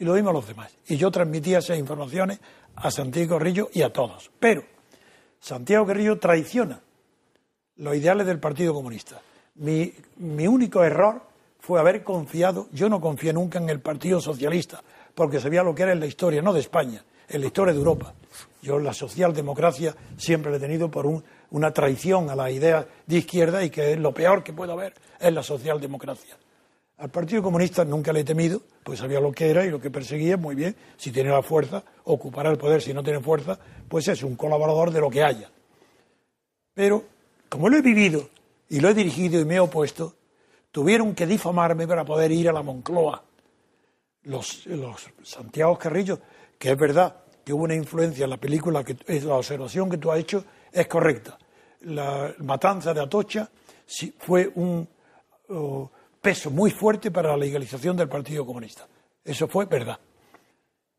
[SPEAKER 4] y lo dimos a los demás. Y yo transmitía esas informaciones a Santiago Guerrillo y a todos. Pero Santiago Guerrillo traiciona los ideales del Partido Comunista. Mi, único error fue haber confiado, yo no confié nunca en el Partido Socialista, porque sabía lo que era en la historia, no de España, en la historia de Europa. Yo la socialdemocracia siempre la he tenido por un, una traición a la idea de izquierda y que es lo peor que puede haber es la socialdemocracia. Al Partido Comunista nunca le he temido, pues sabía lo que era y lo que perseguía, muy bien. Si tiene la fuerza, ocupará el poder. Si no tiene fuerza, pues es un colaborador de lo que haya. Pero, como lo he vivido y lo he dirigido y me he opuesto, tuvieron que difamarme para poder ir a la Moncloa. Los, Santiago Carrillo, que es verdad que hubo una influencia en la película, que la observación que tú has hecho es correcta. La matanza de Atocha fue un... Oh, peso muy fuerte para la legalización del Partido Comunista. Eso fue verdad.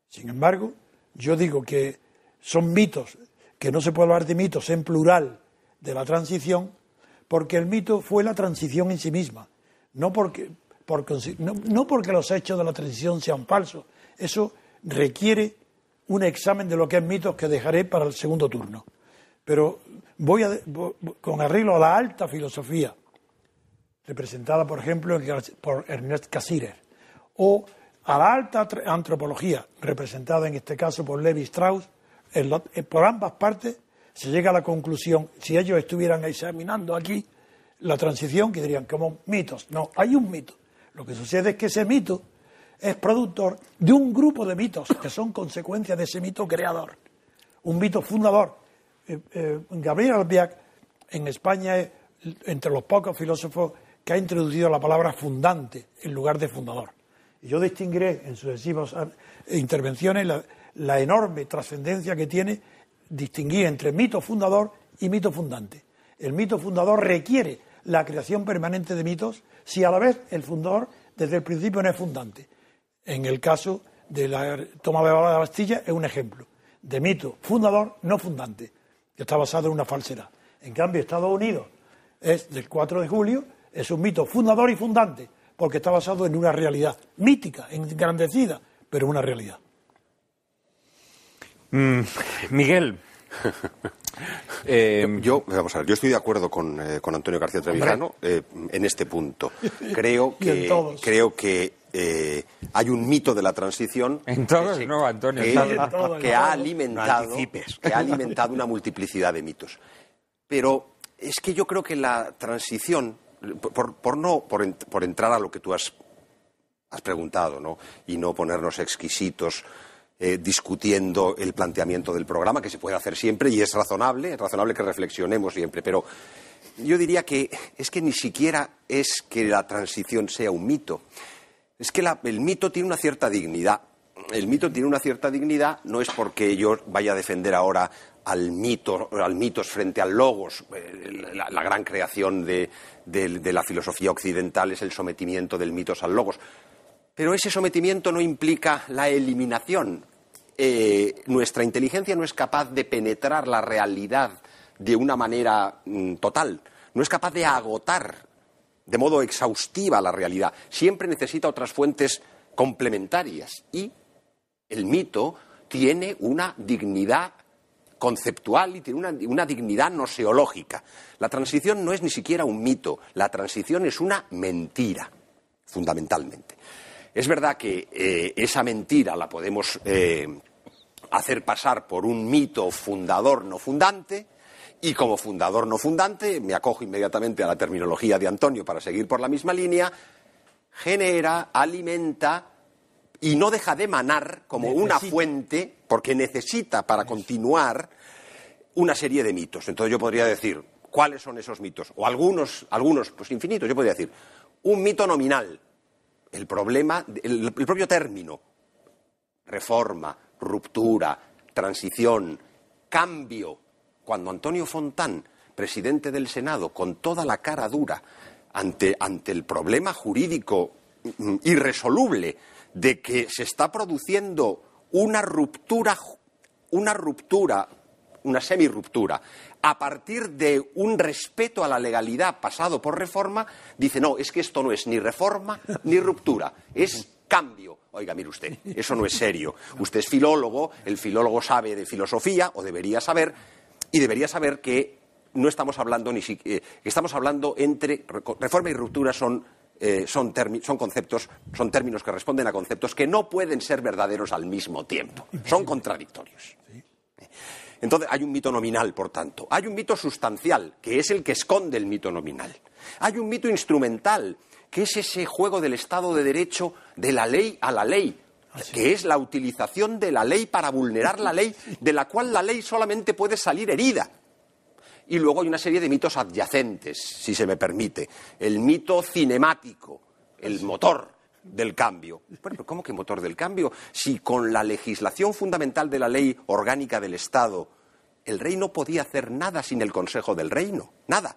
[SPEAKER 4] Sin embargo, yo digo que son mitos, que no se puede hablar de mitos en plural de la transición, porque el mito fue la transición en sí misma, no porque, no, porque los hechos de la transición sean falsos. Eso requiere un examen de lo que es mitos que dejaré para el segundo turno. Pero voy con arreglo a la alta filosofía representada, por ejemplo, por Ernest Cassirer, o a la alta antropología, representada en este caso por Levi Strauss, eh, por ambas partes se llega a la conclusión, si ellos estuvieran examinando aquí la transición, que dirían como mitos. No, hay un mito. Lo que sucede es que ese mito es productor de un grupo de mitos que son consecuencia de ese mito creador, un mito fundador. Eh, eh, Gabriel Albiak en España entre los pocos filósofos que ha introducido la palabra fundante en lugar de fundador. yo distinguiré en sucesivas intervenciones la, la enorme trascendencia que tiene distinguir entre mito fundador y mito fundante. El mito fundador requiere la creación permanente de mitos si a la vez el fundador desde el principio no es fundante. En el caso de la toma de la Bastilla es un ejemplo de mito fundador no fundante, que está basado en una falsedad. En cambio, Estados Unidos es del 4 de julio es un mito fundador y fundante, porque está basado en una realidad mítica, engrandecida, pero una realidad.
[SPEAKER 1] Mm, Miguel. Eh, yo,
[SPEAKER 5] vamos a yo estoy de acuerdo con, eh, Antonio García Trevijano eh, en este punto. Creo que, creo que hay un mito de la transición que ha alimentado una multiplicidad de mitos. Pero es que yo creo que la transición por, no, por, entrar a lo que tú has, preguntado, ¿no? Y no ponernos exquisitos. Eh, discutiendo el planteamiento del programa, que se puede hacer siempre y es razonable, es razonable que reflexionemos siempre, pero yo diría que es que ni siquiera es que la transición sea un mito, es que el mito tiene una cierta dignidad. El mito tiene una cierta dignidad, no es porque yo vaya a defender ahora al, mito, al mitos frente al logos. Eh, la, gran creación de, la filosofía occidental es el sometimiento del mito al logos. Pero ese sometimiento no implica la eliminación. Eh, nuestra inteligencia no es capaz de penetrar la realidad de una manera mm, total, no es capaz de agotar de modo exhaustiva la realidad. Siempre necesita otras fuentes complementarias y el mito tiene una dignidad conceptual y tiene una, una dignidad seológica. La transición no es ni siquiera un mito, la transición es una mentira, fundamentalmente. Es verdad que eh, esa mentira la podemos eh, hacer pasar por un mito fundador no fundante, y como fundador no fundante, me acojo inmediatamente a la terminología de Antonio para seguir por la misma línea,
[SPEAKER 6] genera,
[SPEAKER 5] alimenta y no deja de emanar como una fuente, porque necesita para continuar una serie de mitos. Entonces yo podría decir, ¿cuáles son esos mitos? O algunos, algunos, pues infinitos. Yo podría decir, un mito nominal, el problema, el, propio término, reforma, ruptura, transición, cambio. Cuando Antonio Fontán, presidente del Senado, con toda la cara dura, ante el problema jurídico mm, mm, irresoluble de que se está produciendo una ruptura, una ruptura, una semiruptura a partir de un respeto a la legalidad pasado por reforma, dice, no, es que esto no es ni reforma ni ruptura, es cambio. Oiga, mire usted, eso no es serio. Usted es filólogo, el filólogo sabe de filosofía, o debería saber, y debería saber que no estamos hablando ni siquiera, eh, estamos hablando entre reforma y ruptura son eh, son, son conceptos, son términos que responden a conceptos que no pueden ser verdaderos al mismo tiempo. Son contradictorios. Entonces, hay un mito nominal, por tanto. Hay un mito sustancial, que es el que esconde el mito nominal. Hay un mito instrumental, que es ese juego del Estado de Derecho de la ley a la ley, ah, que es la utilización de la ley para vulnerar la ley, de la cual la ley solamente puede salir herida y luego hay una serie de mitos adyacentes, si se me permite. El mito cinemático, el motor del cambio. Bueno, pero ¿cómo que motor del cambio? Si con la legislación fundamental de la ley orgánica del Estado, el rey no podía hacer nada sin el Consejo del Reino, nada.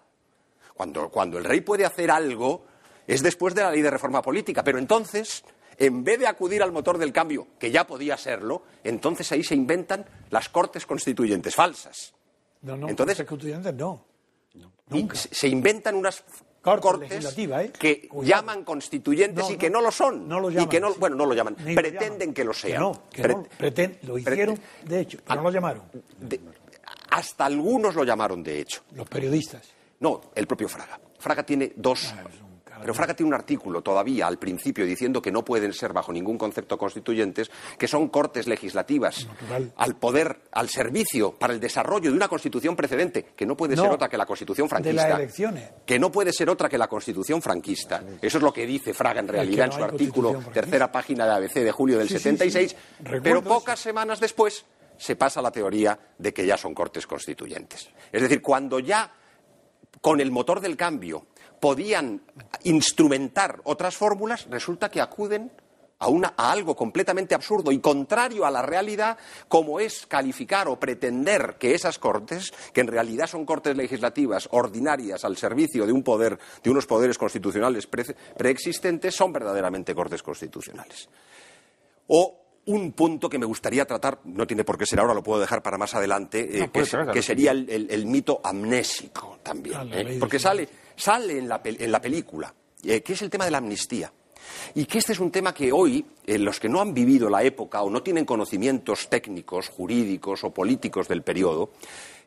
[SPEAKER 5] Cuando, cuando el rey puede hacer algo es después de la ley de reforma política, pero entonces, en vez de acudir al motor del cambio, que ya podía serlo, entonces ahí se inventan las cortes constituyentes falsas.
[SPEAKER 4] No, no, Entonces, no.
[SPEAKER 5] Nunca. Se inventan
[SPEAKER 4] unas cortes
[SPEAKER 5] ¿eh? que llaman constituyentes y que no, lo son. No lo llaman, y que no, bueno, no lo llaman. Pretenden que lo sean. Que
[SPEAKER 4] que lo hicieron, de hecho, pero no lo llamaron.
[SPEAKER 5] hasta algunos lo llamaron, de hecho. Los periodistas. No, el propio Fraga. Fraga tiene dos, ah, pero Fraga tiene un artículo todavía al principio diciendo que no pueden ser bajo ningún concepto constituyentes, que son cortes legislativas al poder, al servicio para el desarrollo de una constitución precedente, que no puede ser otra que la constitución franquista. Que no puede ser otra que la constitución franquista. Eso es lo que dice Fraga en realidad en su artículo, tercera página de ABC de julio del 76, pero pocas semanas después se pasa la teoría de que ya son cortes constituyentes. Es decir, cuando ya con el motor del cambio podían instrumentar otras fórmulas, resulta que acuden a, una, a, algo completamente absurdo y contrario a la realidad, como es calificar o pretender que esas cortes, que en realidad son cortes legislativas ordinarias al servicio de un poder, de unos poderes constitucionales preexistentes, son verdaderamente cortes constitucionales. O un punto que me gustaría tratar, no tiene por qué ser ahora, lo puedo dejar para más adelante, eh, que, sería el, mito amnésico también, ah, ¿eh? porque sale sale en la, película, eh, que es el tema de la amnistía. Y que este es un tema que hoy eh, los que no han vivido la época o no tienen conocimientos técnicos, jurídicos o políticos del periodo,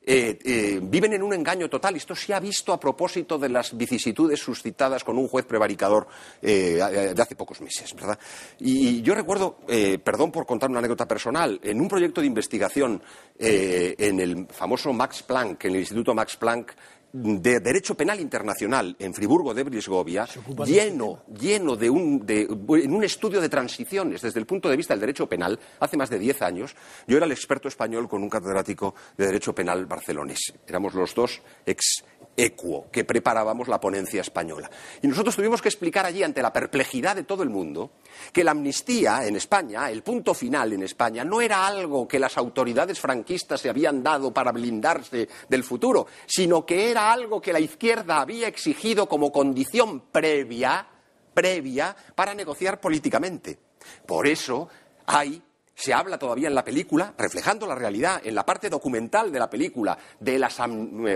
[SPEAKER 5] eh, viven en un engaño total. Esto se ha visto a propósito de las vicisitudes suscitadas con un juez prevaricador de hace pocos meses, ¿verdad? Y, yo recuerdo, perdón por contar una anécdota personal, en un proyecto de investigación en el famoso Max Planck, en el Instituto Max Planck de Derecho Penal Internacional en Friburgo de Brisgovia, este lleno, de lleno de un, en un estudio de transiciones desde el punto de vista del derecho penal, hace más de diez años, yo era el experto español con un catedrático de Derecho Penal barcelonés. Éramos los dos ex Equo, que preparábamos la ponencia española. Y nosotros tuvimos que explicar allí, ante la perplejidad de todo el mundo, que la amnistía en España, el punto final en España, no era algo que las autoridades franquistas se habían dado para blindarse del futuro, sino que era algo que la izquierda había exigido como condición previa, previa, para negociar políticamente. Por eso hay se habla todavía en la película, reflejando la realidad, en la parte documental de la película, de las eh,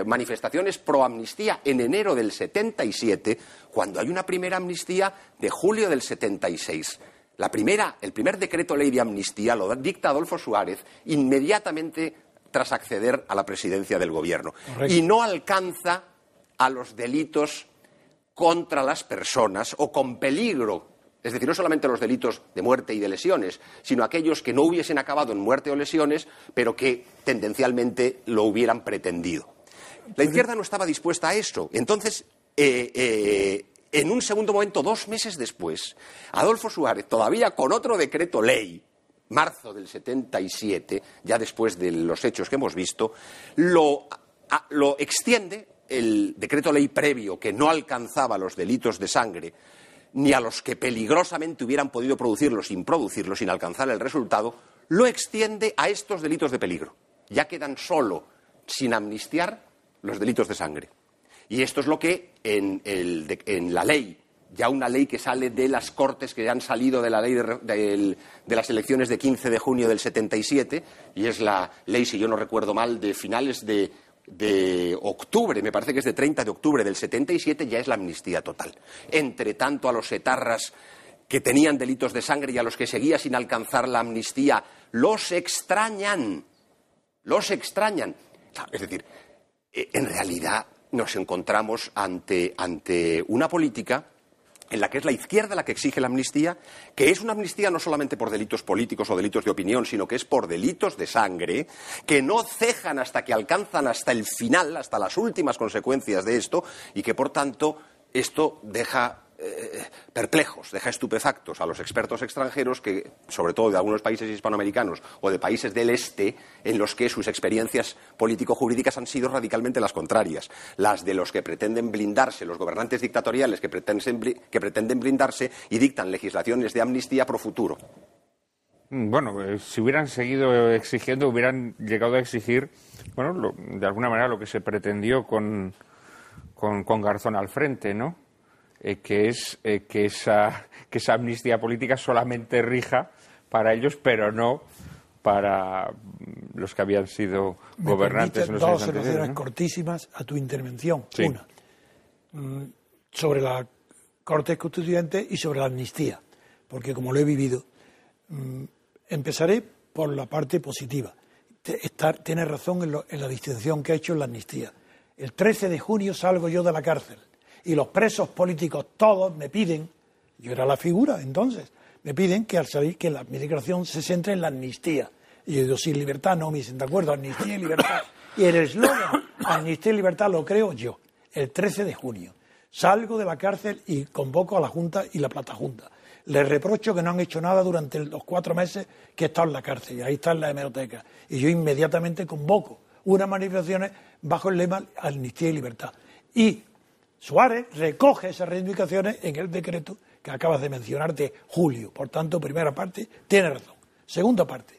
[SPEAKER 5] manifestaciones pro amnistía en enero del 77, cuando hay una primera amnistía de julio del 76. La primera, el primer decreto ley de amnistía lo dicta Adolfo Suárez inmediatamente tras acceder a la presidencia del gobierno. Y no alcanza a los delitos contra las personas o con peligro es decir, no solamente los delitos de muerte y de lesiones, sino aquellos que no hubiesen acabado en muerte o lesiones, pero que tendencialmente lo hubieran pretendido. La izquierda no estaba dispuesta a eso. Entonces, eh, eh, en un segundo momento, dos meses después, Adolfo Suárez, todavía con otro decreto ley, marzo del 77, ya después de los hechos que hemos visto, lo extiende el decreto ley previo que no alcanzaba los delitos de sangre ni a los que peligrosamente hubieran podido producirlo sin producirlo, sin alcanzar el resultado, lo extiende a estos delitos de peligro. Ya quedan solo, sin amnistiar, los delitos de sangre. Y esto es lo que en, la ley, ya una ley que sale de las cortes que han salido de la ley de, de, las elecciones de 15 de junio del 77, y es la ley, si yo no recuerdo mal, de finales de de octubre, me parece que es de 30 de octubre del 77, ya es la amnistía total. Entre tanto, a los etarras que tenían delitos de sangre y a los que seguía sin alcanzar la amnistía, los extrañan, los extrañan. Es decir, eh, en realidad nos encontramos ante una política en la que es la izquierda la que exige la amnistía, que es una amnistía no solamente por delitos políticos o delitos de opinión, sino que es por delitos de sangre, que no cejan hasta que alcanzan hasta el final, hasta las últimas consecuencias de esto, y que, por tanto, esto deja eh, perplejos, deja estupefactos a los expertos extranjeros, que, sobre todo de algunos países hispanoamericanos o de países del este, en los que sus experiencias político-jurídicas han sido radicalmente las contrarias. Las de los que pretenden blindarse, los gobernantes dictatoriales que pretenden, que pretenden blindarse y dictan legislaciones de amnistía pro futuro.
[SPEAKER 1] Mm, bueno, eh, si hubieran seguido exigiendo, hubieran llegado a exigir, bueno, de alguna manera lo que se pretendió con, con Garzón al frente, ¿no? Eh, que es eh, que, esa, esa amnistía política solamente rija para ellos, pero no para mm, los que habían sido gobernantes en los dos
[SPEAKER 4] cortísimas a tu intervención. Una, mm, sobre la Corte Constituyente y sobre la amnistía, porque como lo he vivido, mm, empezaré por la parte positiva. Estar, tiene razón en, en la distinción que ha hecho en la amnistía. El 13 de junio salgo yo de la cárcel y los presos políticos todos me piden, yo era la figura entonces, me piden que al salir que la, administración se centre en la amnistía. Y yo digo, sin libertad, no, me dicen, de acuerdo, amnistía y libertad. Y el eslogan, amnistía y libertad, lo creo yo, el 13 de junio. Salgo de la cárcel y convoco a la Junta y la Plata Junta. Les reprocho que no han hecho nada durante los cuatro meses que he estado en la cárcel. Y ahí está en la hemeroteca. Y yo inmediatamente convoco unas manifestaciones bajo el lema amnistía y libertad. Y Suárez recoge esas reivindicaciones en el decreto que acabas de mencionarte, Julio. Por tanto, primera parte, tiene razón. Segunda parte,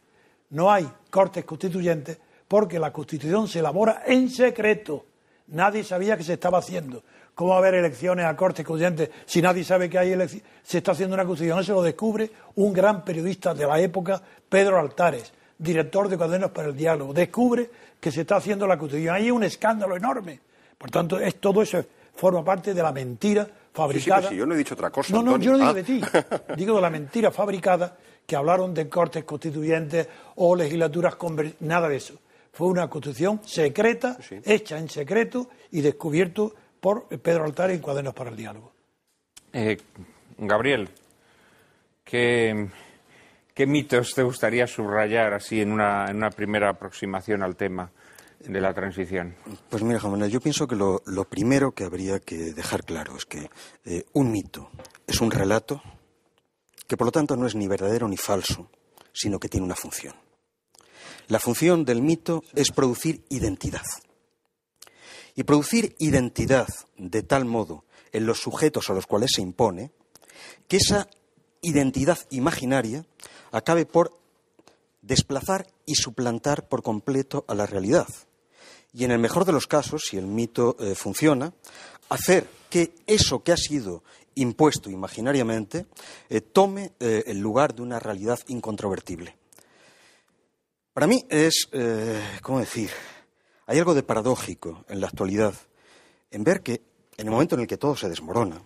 [SPEAKER 4] no hay cortes constituyentes porque la Constitución se elabora en secreto. Nadie sabía que se estaba haciendo. ¿Cómo va a haber elecciones a cortes constituyentes si nadie sabe que hay elecciones? Se está haciendo una constitución. Eso lo descubre un gran periodista de la época, Pedro Altares, director de Cuadernos para el Diálogo. Descubre que se está haciendo la constitución. hay un escándalo enorme. Por tanto, es, todo eso es forma parte de la mentira fabricada. Sí, sí, yo no he
[SPEAKER 5] dicho otra cosa. No, no, yo no digo de
[SPEAKER 4] ti. Ah. Digo de la mentira fabricada que hablaron de cortes constituyentes o legislaturas convertidas. Nada de eso. Fue una constitución secreta, hecha en secreto y descubierto por Pedro Altar en Cuadernos para el Diálogo.
[SPEAKER 1] Eh, Gabriel, ¿qué, mitos te gustaría subrayar así en una primera aproximación al tema? de la transición?
[SPEAKER 3] Pues mira, yo pienso que lo, primero que habría que dejar claro es que eh, un mito es un relato que por lo tanto no es ni verdadero ni falso, sino que tiene una función. La función del mito es producir identidad. Y producir identidad de tal modo en los sujetos a los cuales se impone, que esa identidad imaginaria acabe por desplazar y suplantar por completo a la realidad y en el mejor de los casos, si el mito eh, funciona, hacer que eso que ha sido impuesto imaginariamente eh, tome eh, el lugar de una realidad incontrovertible. Para mí es, ¿cómo decir? Hay algo de paradójico en la actualidad en ver que en el momento en el que todo se desmorona,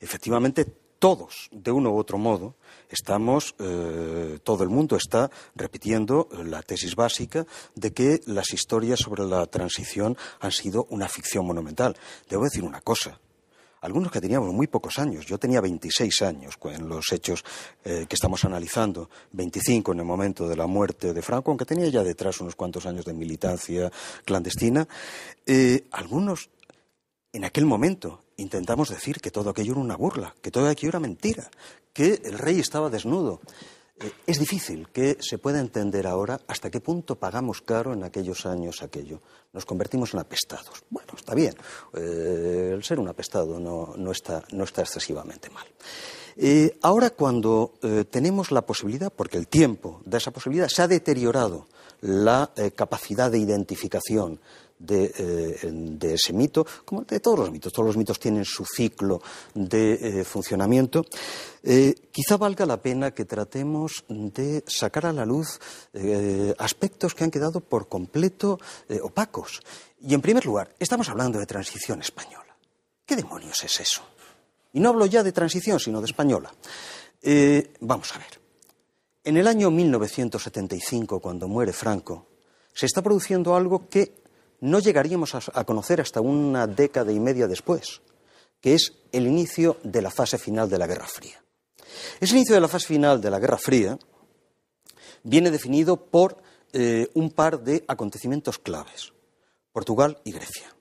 [SPEAKER 3] efectivamente todos, de uno u otro modo, estamos, eh, todo el mundo está repitiendo la tesis básica de que las historias sobre la transición han sido una ficción monumental. Debo decir una cosa. Algunos que teníamos muy pocos años, yo tenía 26 años en los hechos eh, que estamos analizando, 25 en el momento de la muerte de Franco, aunque tenía ya detrás unos cuantos años de militancia clandestina, eh, algunos en aquel momento intentamos decir que todo aquello era una burla, que todo aquello era mentira, que el rey estaba desnudo. Eh, es difícil que se pueda entender ahora hasta qué punto pagamos caro en aquellos años aquello. Nos convertimos en apestados. Bueno, está bien. Eh, el ser un apestado no, está, excesivamente mal. Eh, ahora cuando tenemos la posibilidad, porque el tiempo da esa posibilidad, se ha deteriorado la capacidad de identificación eh, de, ese mito, como de todos los mitos. Todos los mitos tienen su ciclo de eh, funcionamiento. Eh, quizá valga la pena que tratemos de sacar a la luz aspectos que han quedado por completo opacos. Y en primer lugar, estamos hablando de transición española. ¿Qué demonios es eso? Y no hablo ya de transición, sino de española. vamos a ver. En el año 1975, cuando muere Franco, se está produciendo algo que no llegaríamos a, conocer hasta una década y media después, que es el inicio de la fase final de la Guerra Fría. Ese inicio de la fase final de la Guerra Fría viene definido por eh, un par de acontecimientos claves, Portugal y Grecia.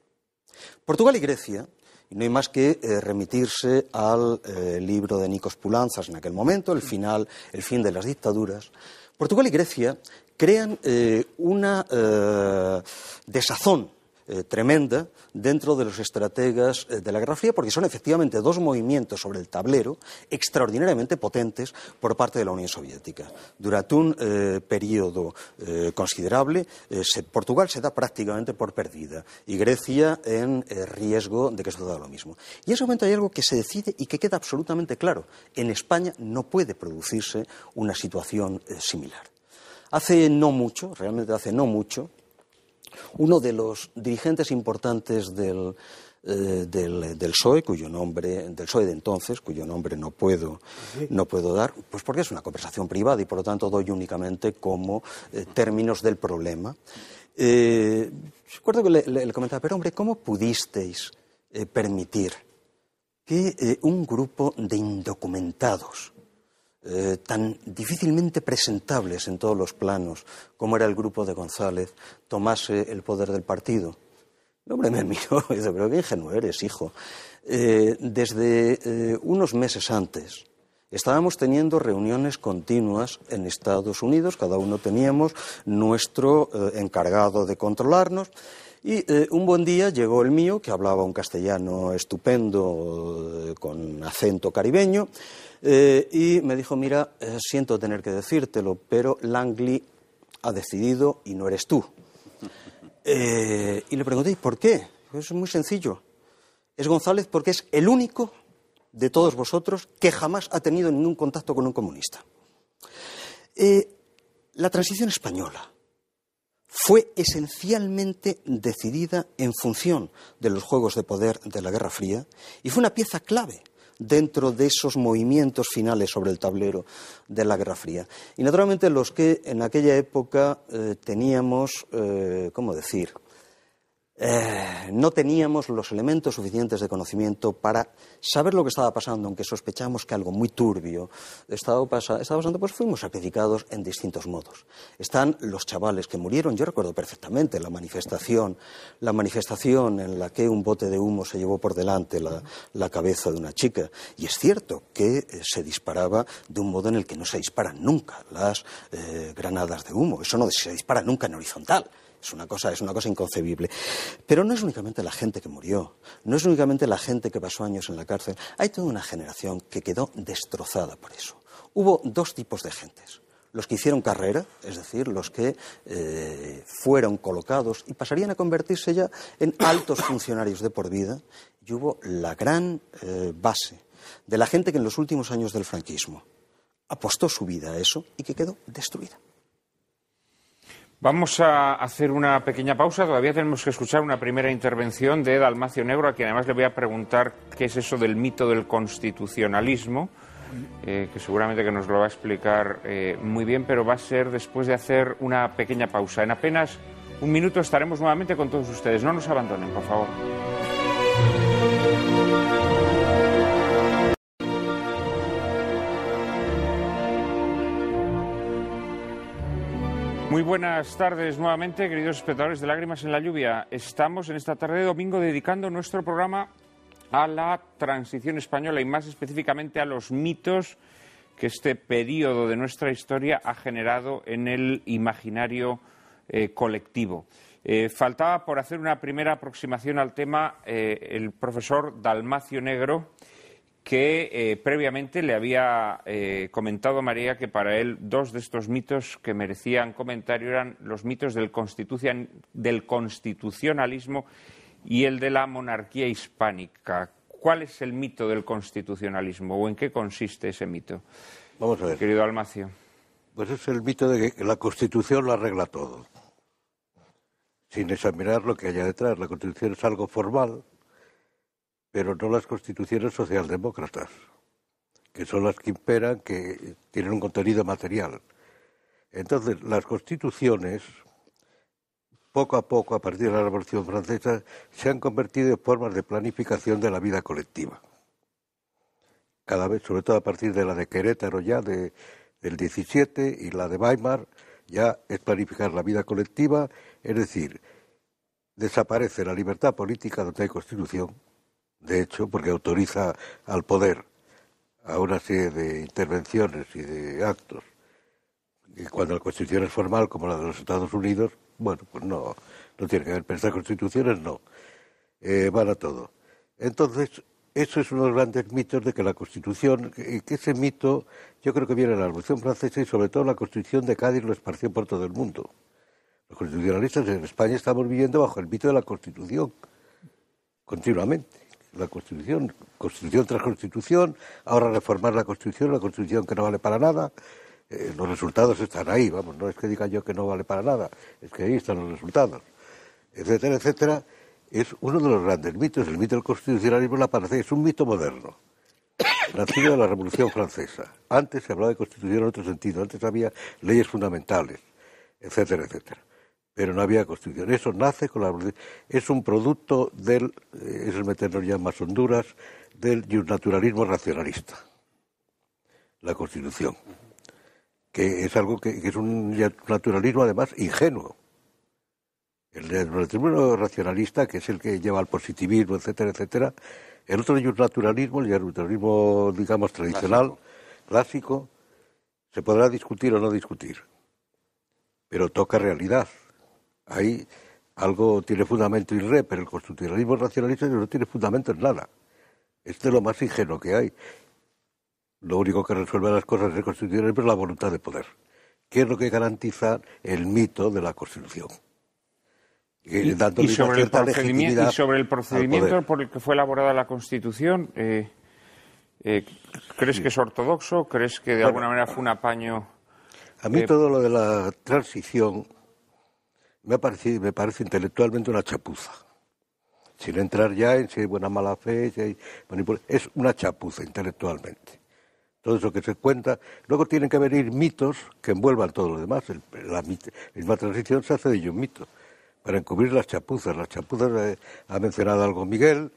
[SPEAKER 3] Portugal y Grecia, y no hay más que eh, remitirse al eh, libro de Nikos Pulanzas en aquel momento, el, final, el fin de las dictaduras, Portugal y Grecia crean eh, una eh, desazón eh, tremenda dentro de los estrategas de la Guerra Fría, porque son efectivamente dos movimientos sobre el tablero extraordinariamente potentes por parte de la Unión Soviética. Durante un periodo considerable, Portugal se da prácticamente por perdida y Grecia en riesgo de que suceda lo mismo. Y en ese momento hay algo que se decide y que queda absolutamente claro. En España no puede producirse una situación similar. Hace no mucho, realmente hace no mucho, uno de los dirigentes importantes del, eh, del, PSOE, cuyo nombre, del PSOE de entonces, cuyo nombre no puedo, no puedo dar, pues porque es una conversación privada y por lo tanto doy únicamente como eh, términos del problema. Eh, recuerdo que le, comentaba, pero hombre, ¿cómo pudisteis permitir que un grupo de indocumentados eh, tan difícilmente presentables en todos los planos, como era el grupo de González, tomase el poder del partido. No me pero qué ingenuo eres, hijo. Eh, desde eh, unos meses antes estábamos teniendo reuniones continuas en Estados Unidos, cada uno teníamos nuestro encargado de controlarnos. Y un buen día llegó el mío, que hablaba un castellano estupendo con acento caribeño, eh, y me dijo, mira, eh, siento tener que decírtelo, pero Langley ha decidido y no eres tú. Eh, y le pregunté, por qué? Pues es muy sencillo. Es González porque es el único de todos vosotros que jamás ha tenido ningún contacto con un comunista. la transición española fue esencialmente decidida en función de los juegos de poder de la Guerra Fría y fue una pieza clave dentro de esos movimientos finales sobre el tablero de la Guerra Fría. Y naturalmente los que en aquella época eh, teníamos, eh, ¿cómo decir?, eh, no teníamos los elementos suficientes de conocimiento para saber lo que estaba pasando, aunque sospechamos que algo muy turbio estaba, pasando, pues fuimos sacrificados en distintos modos. Están los chavales que murieron, yo recuerdo perfectamente la manifestación, la manifestación en la que un bote de humo se llevó por delante la, cabeza de una chica, y es cierto que eh, se disparaba de un modo en el que no se disparan nunca las eh, granadas de humo, eso no se dispara nunca en horizontal es una cosa, es una cosa inconcebible. Pero no es únicamente la gente que murió, no es únicamente la gente que pasó años en la cárcel. Hay toda una generación que quedó destrozada por eso. Hubo dos tipos de gentes los que hicieron carrera, es decir, los que eh, fueron colocados y pasarían a convertirse ya en altos funcionarios de por vida, y hubo la gran eh, base de la gente que en los últimos años del franquismo apostó su vida a eso y que quedó destruida.
[SPEAKER 1] Vamos a hacer una pequeña pausa. Todavía tenemos que escuchar una primera intervención de Dalmacio Negro, a quien además le voy a preguntar qué es eso del mito del constitucionalismo, eh, que seguramente que nos lo va a explicar eh, muy bien, pero va a ser después de hacer una pequeña pausa. En apenas un minuto estaremos nuevamente con todos ustedes. No nos abandonen, por favor. Muy buenas tardes nuevamente, queridos espectadores de Lágrimas en la Lluvia. Estamos en esta tarde de domingo dedicando nuestro programa a la transición española y más específicamente a los mitos que este periodo de nuestra historia ha generado en el imaginario eh, colectivo. Eh, faltaba por hacer una primera aproximación al tema eh, el profesor Dalmacio Negro, que eh, previamente le había eh, comentado María que para él dos de estos mitos que merecían comentario eran los mitos del, constitucionalismo y el de la monarquía hispánica. ¿Cuál es el mito del constitucionalismo o en qué consiste ese mito? Vamos a ver. Querido Almacio.
[SPEAKER 6] Pues es el mito de que la Constitución lo arregla todo, sin examinar lo que hay detrás. La Constitución es algo formal, pero no las constituciones socialdemócratas, que son las que imperan, que tienen un contenido material. Entonces, las constituciones, poco a poco, a partir de la Revolución Francesa, se han convertido en formas de planificación de la vida colectiva. Cada vez, sobre todo a partir de la de Querétaro ya, de, del 17, y la de Weimar, ya es planificar la vida colectiva, es decir, desaparece la libertad política donde hay constitución de hecho, porque autoriza al poder a una serie de intervenciones y de actos. Y cuando la Constitución es formal, como la de los Estados Unidos, bueno, pues no, no tiene que haber pensar constituciones, no. Eh, van a todo. Entonces, eso es uno de los grandes mitos de que la Constitución, y que ese mito yo creo que viene de la Revolución Francesa y sobre todo la Constitución de Cádiz lo esparció por todo el mundo. Los constitucionalistas en España estamos viviendo bajo el mito de la Constitución, continuamente la Constitución, Constitución tras Constitución, ahora reformar la Constitución, la Constitución que no vale para nada. Eh, los resultados están ahí, vamos, no es que diga yo que no vale para nada, es que ahí están los resultados, etcétera, etcétera. Es uno de los grandes mitos, el mito del constitucionalismo, la es un mito moderno nacido de la Revolución Francesa. Antes se hablaba de constitución en otro sentido, antes había leyes fundamentales, etcétera, etcétera pero no había constitución. Eso nace con la es un producto del, eh, es meternos ya más Honduras, del naturalismo racionalista, la constitución, que es algo que, es un naturalismo además ingenuo. El naturalismo racionalista, que es el que lleva al positivismo, etcétera, etcétera. El otro naturalismo, el naturalismo, digamos, tradicional, clásico, se podrá discutir o no discutir, pero toca realidad ahí algo tiene fundamento y re, pero el constitucionalismo racionalista no tiene fundamento en nada. Este es lo más ingenuo que hay. Lo único que resuelve las cosas del constitucionalismo es la voluntad de poder, ¿Qué es lo que garantiza el mito de la Constitución. Y, sobre, el procedimiento, sobre, el procedimiento
[SPEAKER 1] por el que fue elaborada la Constitución, eh, eh, ¿crees que es ortodoxo? ¿Crees que de alguna manera fue un apaño?
[SPEAKER 6] A mí eh, todo lo de la transición me, parece, me parece intelectualmente una chapuza. Sin entrar ya en si hay buena mala fe, si hay Es una chapuza intelectualmente. Todo eso que se cuenta. Luego tienen que venir mitos que envuelvan todo lo demás. la, misma transición se hace de ellos un mito, para encubrir las chapuzas. Las chapuzas eh, ha mencionado algo Miguel,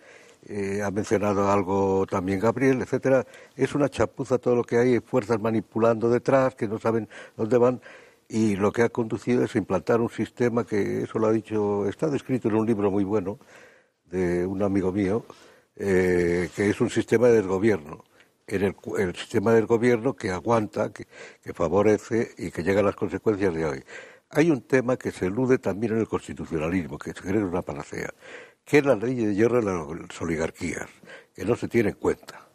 [SPEAKER 6] eh, ha mencionado algo también Gabriel, etcétera. Es una chapuza todo lo que hay, fuerzas manipulando detrás que no saben dónde van y lo que ha conducido es implantar un sistema que, eso lo ha dicho, está descrito en un libro muy bueno de un amigo mío, eh, que es un sistema del gobierno. En el, sistema del gobierno que aguanta, que, favorece y que llega a las consecuencias de hoy. Hay un tema que se elude también en el constitucionalismo, que se cree una panacea, que es la ley de hierro de las oligarquías, que no se tiene en cuenta.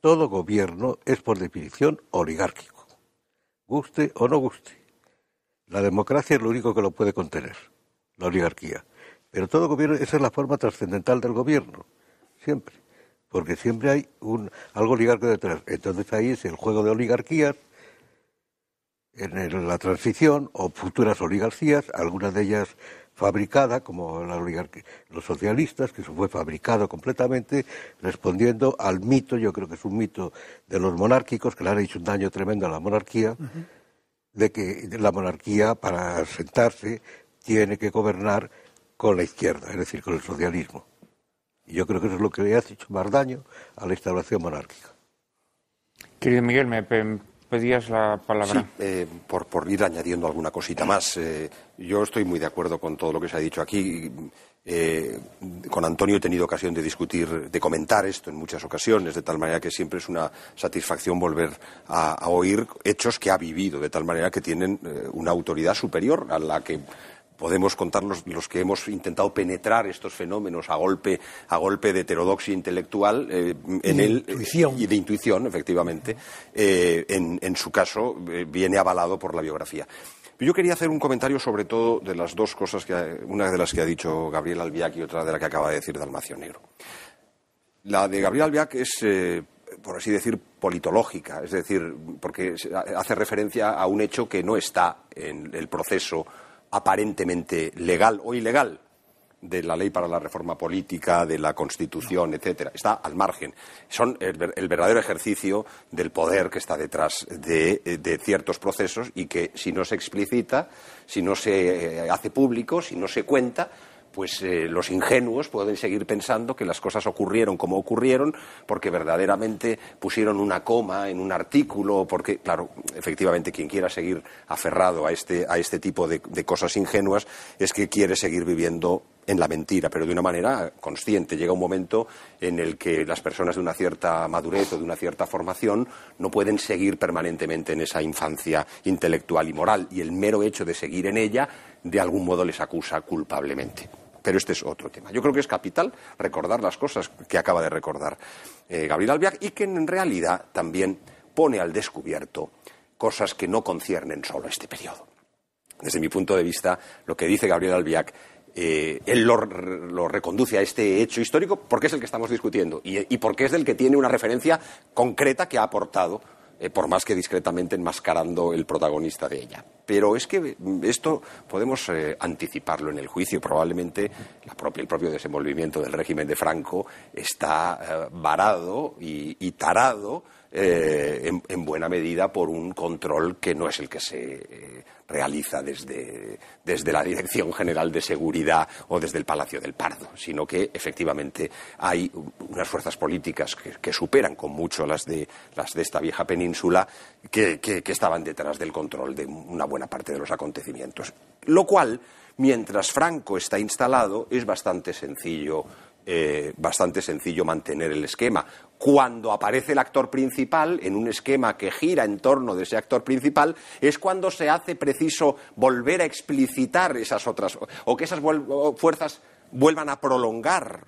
[SPEAKER 6] Todo gobierno es por definición oligárquico, guste o no guste la democracia es lo único que lo puede contener, la oligarquía. Pero todo gobierno, esa es la forma trascendental del gobierno, siempre. Porque siempre hay un, algo oligarco detrás. Entonces ahí es el juego de oligarquías, en la transición, o futuras oligarquías, algunas de ellas fabricadas, como la los socialistas, que eso fue fabricado completamente, respondiendo al mito, yo creo que es un mito de los monárquicos, que le han hecho un daño tremendo a la monarquía, de que la monarquía para sentarse tiene que gobernar con la izquierda, es decir, con el socialismo. Y yo creo que eso es lo que le ha hecho más daño a la instalación monárquica.
[SPEAKER 1] Querido Miguel, me pedías la palabra. Sí,
[SPEAKER 5] eh, por, ir añadiendo alguna cosita más. Eh, yo estoy muy de acuerdo con todo lo que se ha dicho aquí. Eh, con Antonio he tenido ocasión de discutir, de comentar esto en muchas ocasiones, de tal manera que siempre es una satisfacción volver a, oír hechos que ha vivido, de tal manera que tienen eh, una autoridad superior a la que podemos contar los, que hemos intentado penetrar estos fenómenos a golpe, a golpe de heterodoxia intelectual eh, en y de intuición, efectivamente, en, su caso viene avalado por la biografía. Pero yo quería hacer un comentario sobre todo de las dos cosas, que, una de las que ha dicho Gabriel Albiac y otra de la que acaba de decir Dalmacio Negro. La de Gabriel Albiac es, eh, por así decir, politológica, es decir, porque hace referencia a un hecho que no está en el proceso aparentemente legal o ilegal de la ley para la reforma política, de la Constitución, etcétera. Está al margen. Son el, verdadero ejercicio del poder que está detrás eh, de, ciertos procesos y que si no se explicita, si no se eh, hace público, si no se cuenta, pues eh, los ingenuos pueden seguir pensando que las cosas ocurrieron como ocurrieron porque verdaderamente pusieron una coma en un artículo porque claro efectivamente quien quiera seguir aferrado a este a este tipo de cosas ingenuas es que quiere seguir viviendo en la mentira, pero de una manera consciente. Llega un momento en el que las personas de una cierta madurez o de una cierta formación no pueden seguir permanentemente en esa infancia intelectual y moral, y el mero hecho de seguir en ella de algún modo les acusa culpablemente. Pero este es otro tema. Yo creo que es capital recordar las cosas que acaba de recordar eh, Gabriel Albiac y que en realidad también pone al descubierto cosas que no conciernen solo a este periodo. Desde mi punto de vista, lo que dice Gabriel Albiac eh, él lo, reconduce a este hecho histórico porque es el que estamos discutiendo y, porque es del que tiene una referencia concreta que ha aportado, eh, por más que discretamente enmascarando el protagonista de ella. Pero es que mm, esto podemos eh, anticiparlo en el juicio. Probablemente el propio desenvolvimiento del régimen de Franco está varado y, tarado. en, buena medida por un control que no es el que se realiza desde, desde la Dirección General de Seguridad o desde el Palacio del Pardo, sino que efectivamente hay unas fuerzas políticas que, superan con mucho las de, las de esta vieja península que estaban detrás del control de una buena parte de los acontecimientos. Lo cual, mientras Franco está instalado, es bastante sencillo es eh, bastante sencillo mantener el esquema. Cuando aparece el actor principal en un esquema que gira en torno de ese actor principal, es cuando se hace preciso volver a explicitar esas otras, o que esas fuerzas vuelvan a prolongar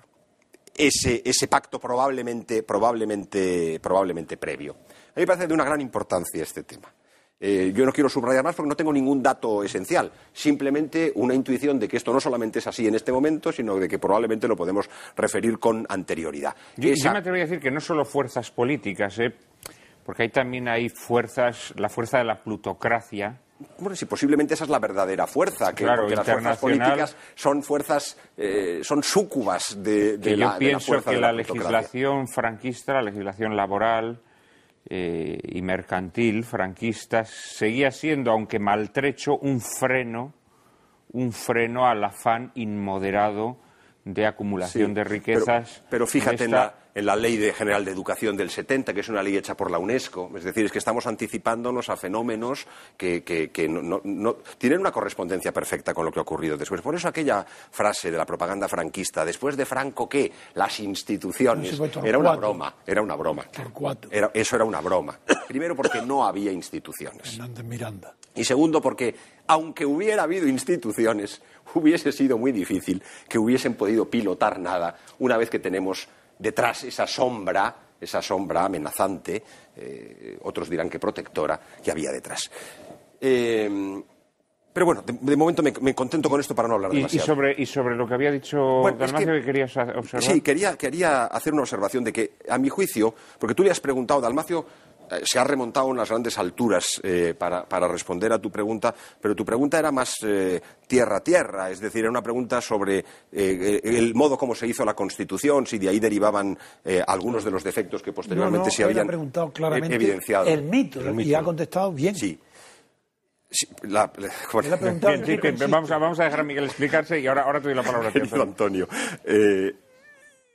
[SPEAKER 5] ese, pacto probablemente, probablemente, probablemente previo. A mí me parece de una gran importancia este tema. Eh, yo no quiero subrayar más porque no tengo ningún dato esencial, simplemente una intuición de que esto no solamente es así en este momento, sino de que probablemente lo podemos referir con
[SPEAKER 1] anterioridad. Yo, me a decir que no solo fuerzas políticas, eh, porque ahí también hay fuerzas, la fuerza de la plutocracia,
[SPEAKER 5] bueno, si posiblemente esa es la verdadera fuerza, que, claro, las fuerzas políticas son fuerzas, eh, son súcubas de, de la, Yo pienso fuerza que de la legislación
[SPEAKER 1] franquista, la legislación laboral, eh, y mercantil franquistas seguía siendo, aunque maltrecho, un freno, un freno al afán inmoderado de acumulación de riquezas. Pero, fíjate la
[SPEAKER 5] en la Ley General de Educación del 70, que es una ley hecha por la UNESCO. Es decir, es que estamos anticipándonos a fenómenos que, no, tienen una correspondencia perfecta con lo que ha ocurrido después. Por eso aquella frase de la propaganda franquista, después de Franco, ¿qué? Las instituciones. Era una broma, era una broma. eso era una broma. Primero porque no había instituciones. Miranda. Y segundo porque, aunque hubiera habido instituciones, hubiese sido muy difícil que hubiesen podido pilotar nada una vez que tenemos detrás esa sombra, esa sombra amenazante, eh, otros dirán que protectora, que había detrás. Eh, pero bueno, de, momento me, contento con esto para no hablar y, demasiado. Y
[SPEAKER 1] sobre, y sobre lo que había dicho Dalmacio, que, querías observar. Sí,
[SPEAKER 5] quería, quería hacer una observación de que, a mi juicio, porque tú le has preguntado, Dalmacio eh, se ha remontado a unas grandes alturas eh, para, responder a tu pregunta, pero tu pregunta era más tierra-tierra, eh, a es decir, era una pregunta sobre el modo como se hizo la Constitución, si de ahí derivaban algunos de los defectos que posteriormente se habían evidenciado. El mito,
[SPEAKER 4] y ha contestado bien. Sí. vamos, a, dejar a
[SPEAKER 1] Miguel explicarse y ahora, ahora te doy la palabra.
[SPEAKER 4] Antonio.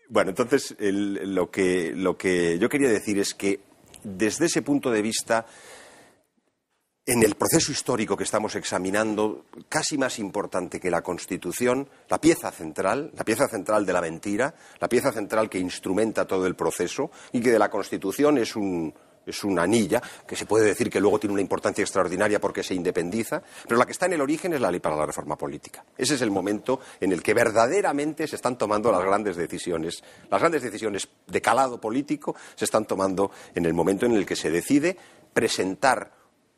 [SPEAKER 4] bueno,
[SPEAKER 5] entonces lo, que, lo que yo quería decir es que desde ese punto de vista, en el proceso histórico que estamos examinando, casi más importante que la Constitución, la pieza central, la pieza central de la mentira, la pieza central que instrumenta todo el proceso y que de la Constitución es un, es una anilla que se puede decir que luego tiene una importancia extraordinaria porque se independiza, pero la que está en el origen es la ley para la reforma política. Ese es el momento en el que verdaderamente se están tomando las grandes decisiones. Las grandes decisiones de calado político se están tomando en el momento en el que se decide presentar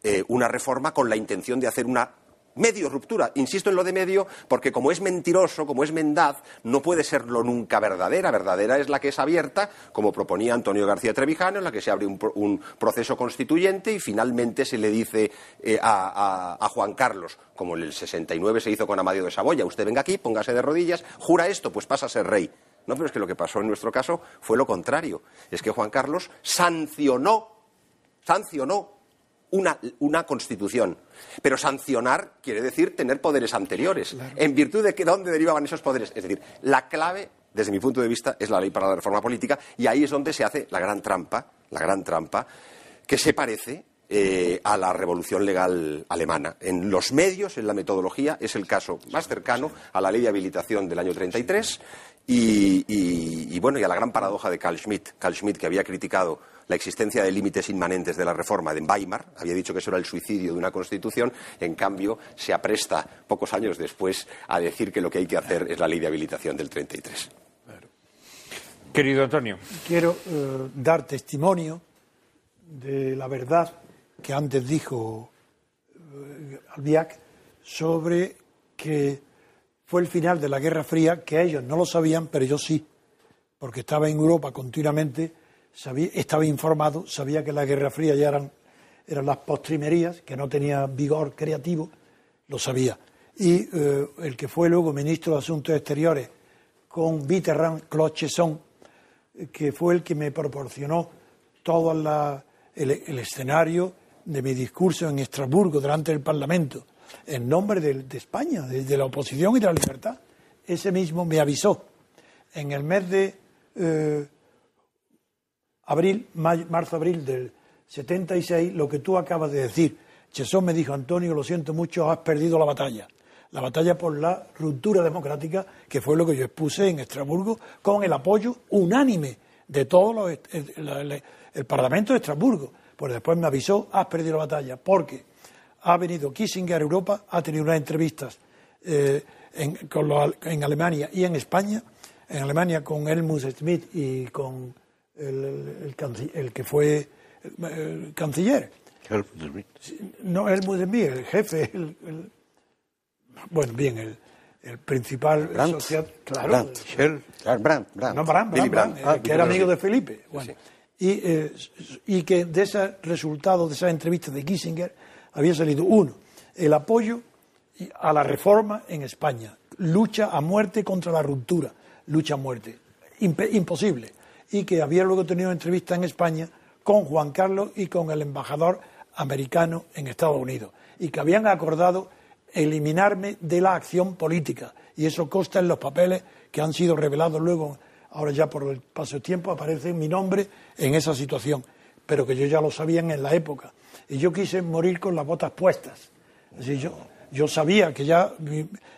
[SPEAKER 5] eh, una reforma con la intención de hacer una medio ruptura. Insisto en lo de medio, porque como es mentiroso, como es mendaz, no puede serlo nunca verdadera. Verdadera es la que es abierta, como proponía Antonio García Trevijano, en la que se abre un, proceso constituyente y finalmente se le dice eh, a, a, Juan Carlos, como en el 69 se hizo con Amadio de Saboya, usted venga aquí, póngase de rodillas, jura esto, pues pasa a ser rey. No, pero es que lo que pasó en nuestro caso fue lo contrario. Es que Juan Carlos sancionó, sancionó una, una constitución. Pero sancionar quiere decir tener poderes anteriores. ¿En virtud de que, dónde derivaban esos poderes? Es decir, la clave, desde mi punto de vista, es la ley para la reforma política y ahí es donde se hace la gran trampa, la gran trampa, que se parece eh, a la revolución legal alemana. En los medios, en la metodología, es el caso más cercano a la ley de habilitación del año 33 y, y bueno, y a la gran paradoja de Karl Schmidt, Carl Schmitt, que había criticado la existencia de límites inmanentes de la reforma de Weimar. Había dicho que eso era el suicidio de una constitución. En cambio, se apresta pocos años después a decir que lo que hay que hacer es la ley de habilitación del 33.
[SPEAKER 4] Querido Antonio. Quiero eh, dar testimonio de la verdad que antes dijo eh, Albiak sobre que fue el final de la Guerra Fría, que ellos no lo sabían, pero yo sí, porque estaba en Europa continuamente estaba informado, sabía que la Guerra Fría ya eran, eran las postrimerías, que no tenía vigor creativo, lo sabía. Y eh, el que fue luego ministro de Asuntos Exteriores con Viterran Clochesson, eh, que fue el que me proporcionó todo el, escenario de mi discurso en Estrasburgo durante el Parlamento, en nombre de, España, de, la oposición y de la libertad. Ese mismo me avisó. En el mes de eh, abril, marzo-abril del 76, lo que tú acabas de decir. Chesón me dijo, Antonio, lo siento mucho, has perdido la batalla. La batalla por la ruptura democrática, que fue lo que yo expuse en Estrasburgo, con el apoyo unánime de todo eh, el, Parlamento de Estrasburgo. Pues después me avisó, has perdido la batalla, porque ha venido Kissinger a Europa, ha tenido unas entrevistas eh, en, en Alemania y en España, en Alemania con Helmut Schmidt y con el, que fue canciller. No, el Schmidt, el jefe, el, bueno, bien, el, principal Brandt, no, que era amigo de Felipe, eh, y, que de ese resultado, de esa entrevista de Kissinger, había salido uno, el apoyo a la reforma en España, lucha a muerte contra la ruptura, lucha a muerte, imposible, y que había luego tenido entrevista en España con Juan Carlos y con el embajador americano en Estados Unidos y que habían acordado eliminarme de la acción política y eso consta en los papeles que han sido revelados luego, ahora ya por el paso del tiempo aparece mi nombre en esa situación, pero que yo ya lo sabía en la época y yo quise morir con las botas puestas. Así yo, yo sabía que ya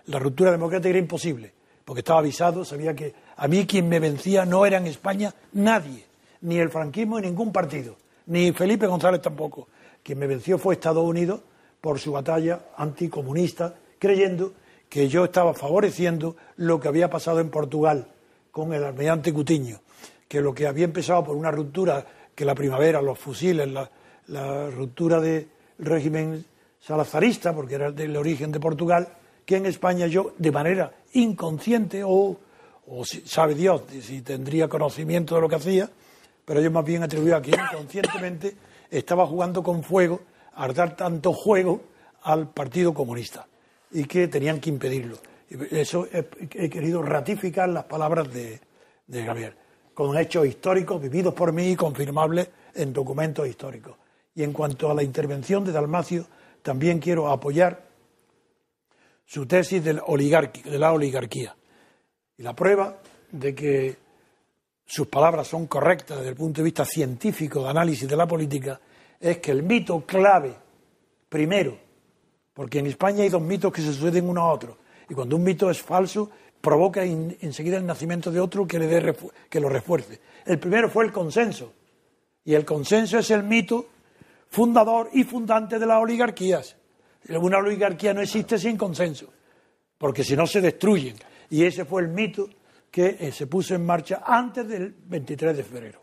[SPEAKER 4] la ruptura democrática era imposible, porque estaba avisado, sabía que a mí quien me vencía no era en España nadie, ni el franquismo ni ningún partido, ni Felipe González tampoco. Quien me venció fue Estados Unidos por su batalla anticomunista, creyendo que yo estaba favoreciendo lo que había pasado en Portugal con el almirante Cutiño, que lo que había empezado por una ruptura, que la primavera, los fusiles, la, la ruptura del régimen salazarista, porque era del origen de Portugal, que en España yo, de manera inconsciente o o sabe Dios si tendría conocimiento de lo que hacía, pero yo más bien atribuía a que inconscientemente estaba jugando con fuego, al dar tanto juego al Partido Comunista y que tenían que impedirlo. Eso he, querido ratificar las palabras de, Gabriel, con hechos históricos vividos por mí y confirmables en documentos históricos. Y en cuanto a la intervención de Dalmacio, también quiero apoyar su tesis De la oligarquía. Y la prueba de que sus palabras son correctas desde el punto de vista científico de análisis de la política es que el mito clave, primero, porque en España hay dos mitos que se suceden uno a otro, y cuando un mito es falso, provoca enseguida el nacimiento de otro que, le que lo refuerce. El primero fue el consenso, y el consenso es el mito fundador y fundante de las oligarquías. Una oligarquía no existe sin consenso, porque si no se destruyen. Y ese fue el mito que eh, se puso en marcha antes del 23 de febrero.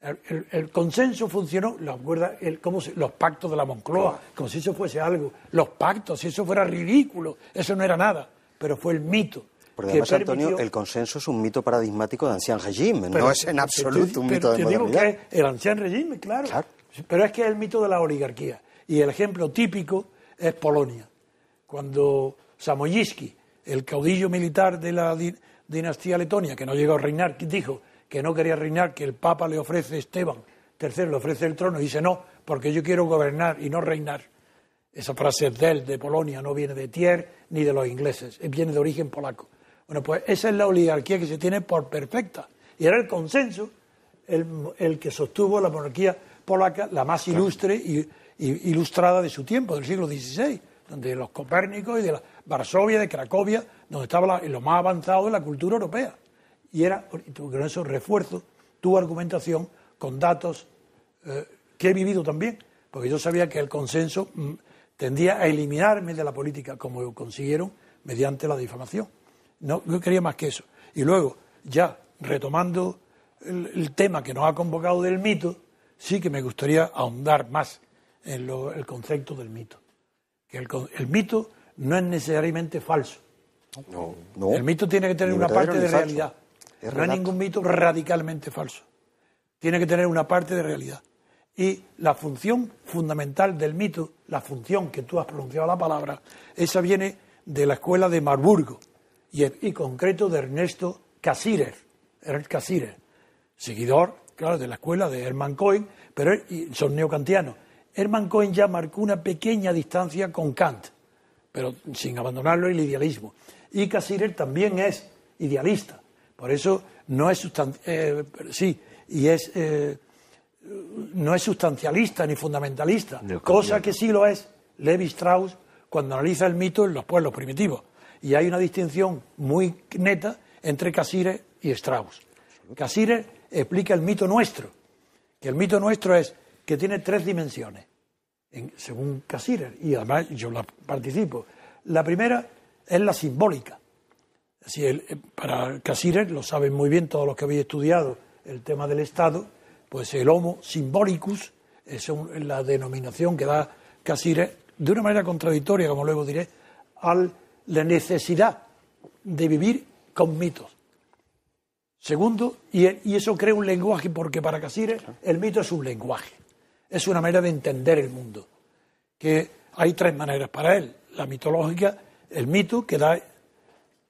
[SPEAKER 4] El, consenso funcionó, ¿lo los pactos de la Moncloa, como si eso fuese algo. Los pactos, si eso fuera ridículo, eso no era nada, pero fue el mito. Porque además, Antonio, el
[SPEAKER 3] consenso es un mito paradigmático de ancien régimen, no es en absoluto un mito de te
[SPEAKER 4] el ancien régimen, claro, Pero es que es el mito de la oligarquía. Y el ejemplo típico es Polonia. Cuando Samoyski el caudillo militar de la dinastía letonia, que no llegó a reinar, dijo que no quería reinar, que el Papa le ofrece Esteban III, le ofrece el trono, y dice no, porque yo quiero gobernar y no reinar. Esa frase del de él, de Polonia, no viene de Thiers ni de los ingleses, eh, viene de origen polaco. Bueno, pues esa es la oligarquía que se tiene por perfecta. Y era el consenso el, que sostuvo la monarquía polaca, la más ilustre y, ilustrada de su tiempo, del siglo XVI de los copérnicos y de la Varsovia, de Cracovia, donde estaba lo más avanzado de la cultura europea. Y era, con eso refuerzo tu argumentación con datos eh, que he vivido también, porque yo sabía que el consenso mm, tendía a eliminarme de la política, como lo consiguieron mediante la difamación. No, yo quería más que eso. Y luego, ya retomando el, tema que nos ha convocado del mito, sí que me gustaría ahondar más en el concepto del mito el, mito no es necesariamente falso. El mito tiene que tener una parte de realidad. no hay ningún mito radicalmente falso. Tiene que tener una parte de realidad. Y la función fundamental del mito, la función que tú has pronunciado la palabra, esa viene de la escuela de Marburgo y, en concreto de Ernesto Casires, Ernesto seguidor, claro, de la escuela de Hermann Cohen, pero son neocantianos Hermann Cohen ya marcó una pequeña distancia con Kant, pero sin abandonarlo el idealismo. Y Casirer también es idealista, por eso no es eh, sí, y es eh, no es sustancialista ni fundamentalista, cosa que sí lo es Levi Strauss cuando analiza el mito en los pueblos primitivos. Y hay una distinción muy neta entre Casirer y Strauss. Casirer explica el mito nuestro, que el mito nuestro es que tiene tres dimensiones según Casirer, y además yo la participo. La primera es la simbólica. Eh, para Casirer, lo saben muy bien todos los que habéis estudiado el tema del Estado, pues el homo simbolicus es la denominación que da Casirer, de una manera contradictoria, como luego diré, a la necesidad de vivir con mitos. Segundo, y, y eso crea un lenguaje, porque para Casirer el mito es un lenguaje es una manera de entender el mundo, que hay tres maneras para él. La mitológica, el mito, que da,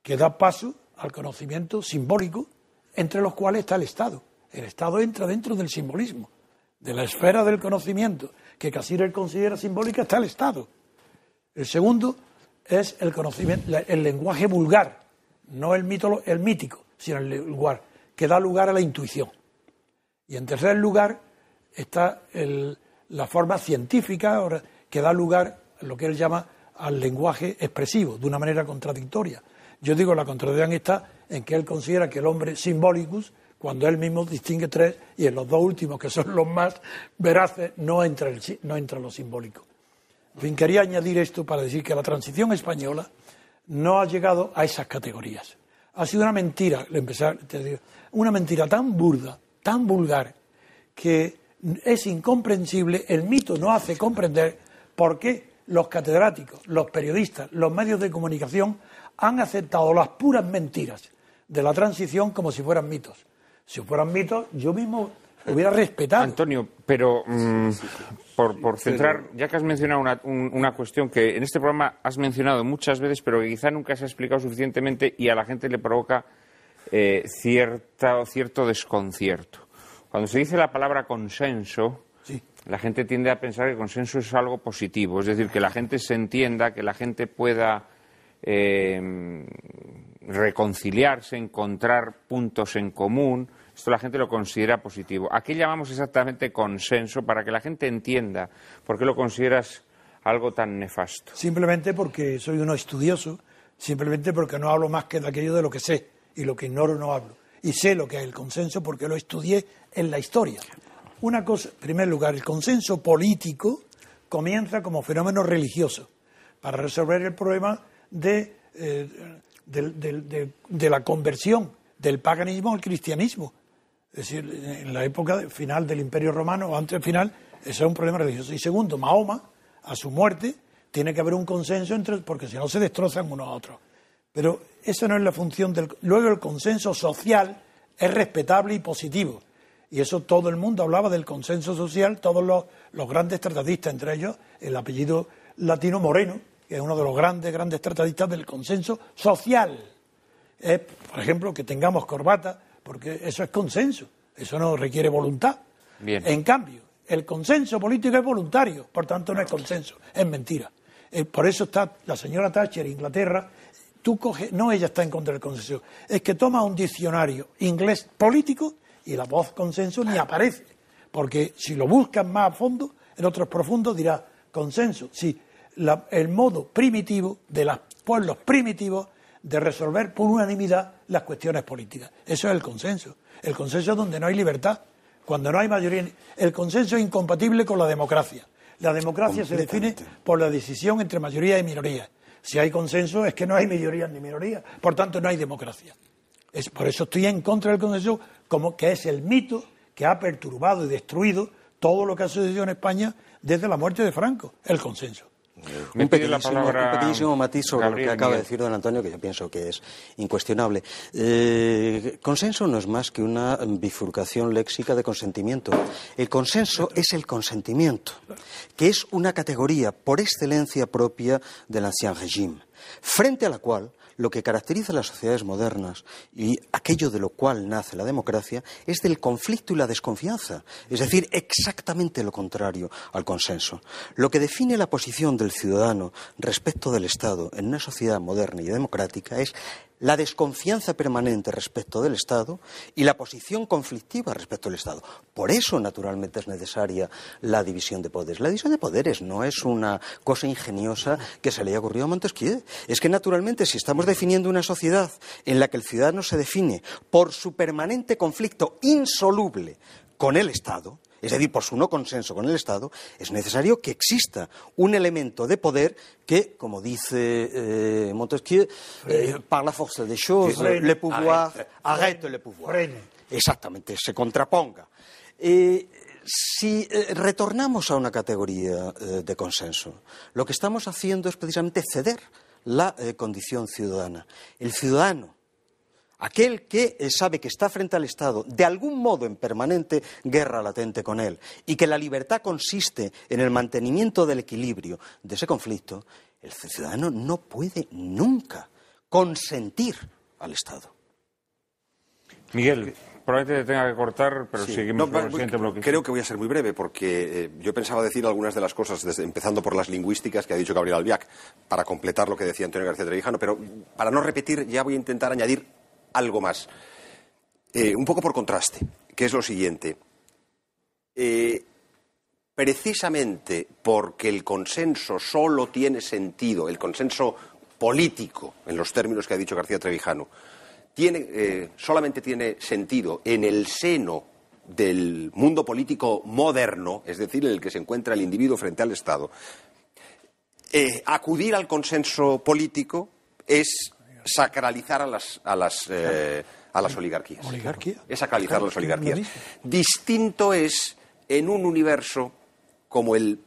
[SPEAKER 4] que da paso al conocimiento simbólico, entre los cuales está el Estado. El Estado entra dentro del simbolismo, de la esfera del conocimiento, que Casirer considera simbólica, está el Estado. El segundo es el conocimiento, el lenguaje vulgar, no el, mito, el mítico, sino el lugar, que da lugar a la intuición. Y en tercer lugar, está la forma científica que da lugar a lo que él llama al lenguaje expresivo, de una manera contradictoria. Yo digo, la contradicción está en que él considera que el hombre simbolicus, cuando él mismo distingue tres, y en los dos últimos, que son los más veraces, no entra, no entra lo simbólico. En fin, quería añadir esto para decir que la transición española no ha llegado a esas categorías. Ha sido una mentira, empezar, una mentira tan burda, tan vulgar, que es incomprensible, el mito no hace comprender por qué los catedráticos, los periodistas, los medios de comunicación han aceptado las puras mentiras de la transición como si fueran mitos. Si fueran mitos, yo mismo hubiera respetado.
[SPEAKER 1] Antonio, pero mm, por, centrar, ya que has mencionado una, cuestión que en este programa has mencionado muchas veces, pero que quizá nunca se ha explicado suficientemente y a la gente le provoca eh, cierto desconcierto. Cuando se dice la palabra consenso, la gente tiende a pensar que consenso es algo positivo, es decir, que la gente se entienda, que la gente pueda eh, reconciliarse, encontrar puntos en común. Esto la gente lo considera positivo. ¿A qué llamamos exactamente consenso para que la gente entienda por qué lo consideras algo tan nefasto?
[SPEAKER 4] Simplemente porque soy uno estudioso, simplemente porque no hablo más que de aquello de lo que sé y lo que ignoro no hablo. Y sé lo que es el consenso porque lo estudié en la historia. Una cosa, en primer lugar, el consenso político comienza como fenómeno religioso para resolver el problema de, eh, de, la conversión del paganismo al cristianismo. Es decir, en la época final del Imperio Romano o antes del final, ese es un problema religioso. Y segundo, Mahoma, a su muerte, tiene que haber un consenso entre, porque si no se destrozan unos a otros. Pero esa no es la función del. Luego el consenso social es respetable y positivo y eso todo el mundo hablaba del consenso social, todos los, grandes tratadistas, entre ellos el apellido latino Moreno, que es uno de los grandes, grandes tratadistas del consenso social. por ejemplo, que tengamos corbata, porque eso es consenso, eso no requiere voluntad. Bien. En cambio, el consenso político es voluntario, por tanto no es consenso, es mentira. Eh, por eso está la señora Thatcher, Inglaterra, tú coges, no ella está en contra del consenso, es que toma un diccionario inglés político y la voz consenso ni aparece, porque si lo buscan más a fondo, en otros profundos dirá consenso. Sí, el modo primitivo de los pueblos primitivos de resolver por unanimidad las cuestiones políticas. Eso es el consenso. El consenso es donde no hay libertad, cuando no hay mayoría. El consenso es incompatible con la democracia. La democracia se define por la decisión entre mayoría y minoría. Si hay consenso es que no hay mayoría ni minoría, por tanto no hay democracia. Es, por eso estoy en contra del consenso como que es el mito que ha perturbado y destruido todo lo que ha sucedido en España desde la muerte de Franco, el consenso.
[SPEAKER 3] un, pequeñísimo, matiz sobre lo que acaba de decir don Antonio, que yo pienso que es incuestionable. Eh, consenso no es más que una bifurcación léxica de consentimiento. El consenso es el consentimiento, que es una categoría por excelencia propia del ancien régime, frente a la cual lo que caracteriza a las sociedades modernas y aquello de lo cual nace la democracia es del conflicto y la desconfianza, es decir, exactamente lo contrario al consenso. Lo que define la posición del ciudadano respecto del Estado en una sociedad moderna y democrática es la desconfianza permanente respecto del Estado y la posición conflictiva respecto del Estado. Por eso, naturalmente, es necesaria la división de poderes. La división de poderes no es una cosa ingeniosa que se le haya ocurrido a Montesquieu. Es que, naturalmente, si estamos definiendo una sociedad en la que el ciudadano se define por su permanente conflicto insoluble con el Estado, es decir, por su no consenso con el Estado, es necesario que exista un elemento de poder que, como dice eh, Montesquieu, eh, par la force des choses, le pouvoir, arrête, le pouvoir. Exactamente, se contraponga. Eh, si retornamos a una categoría de consenso, lo que estamos haciendo es precisamente ceder la condición ciudadana. El ciudadano aquel que eh, sabe que está frente al Estado, de algún modo en permanente guerra latente con él, y que la libertad consiste en el mantenimiento del equilibrio de ese conflicto, el ciudadano no puede nunca consentir al Estado. Miguel, probablemente tenga que cortar, pero seguimos con el
[SPEAKER 5] siguiente Creo que voy a ser muy breve, porque eh, yo pensaba decir algunas de las cosas, empezando por las lingüísticas que ha dicho Gabriel Albiac, para completar lo que decía Antonio García Trevijano, pero para no repetir, ya voy a intentar añadir algo más. Eh, un poco por contraste, que es lo siguiente. Eh, precisamente porque el consenso solo tiene sentido, el consenso político, en los términos que ha dicho García Trevijano, tiene, eh, solamente tiene sentido en el seno del mundo político moderno, es decir, en el que se encuentra el individuo frente al Estado, acudir al consenso político es sacralizar a las, a las, eh, a las oligarquías. ¿Oligarquía? Es sacralizar a las oligarquías. Distinto es en un universo como el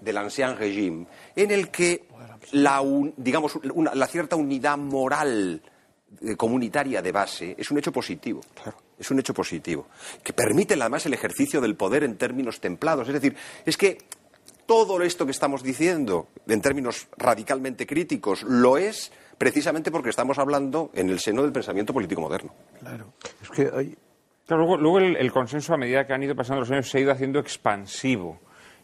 [SPEAKER 5] del ancien régime, en el que la, digamos, la cierta unidad moral eh, comunitaria de base es un hecho positivo. Claro. Es un hecho positivo. Que permite además el ejercicio del poder en términos templados. Es decir, es que todo esto que estamos diciendo, en términos radicalmente críticos, lo es precisamente porque estamos hablando en el seno del pensamiento político moderno.
[SPEAKER 1] luego, el, consenso, a medida que han ido pasando los años, se ha ido haciendo expansivo.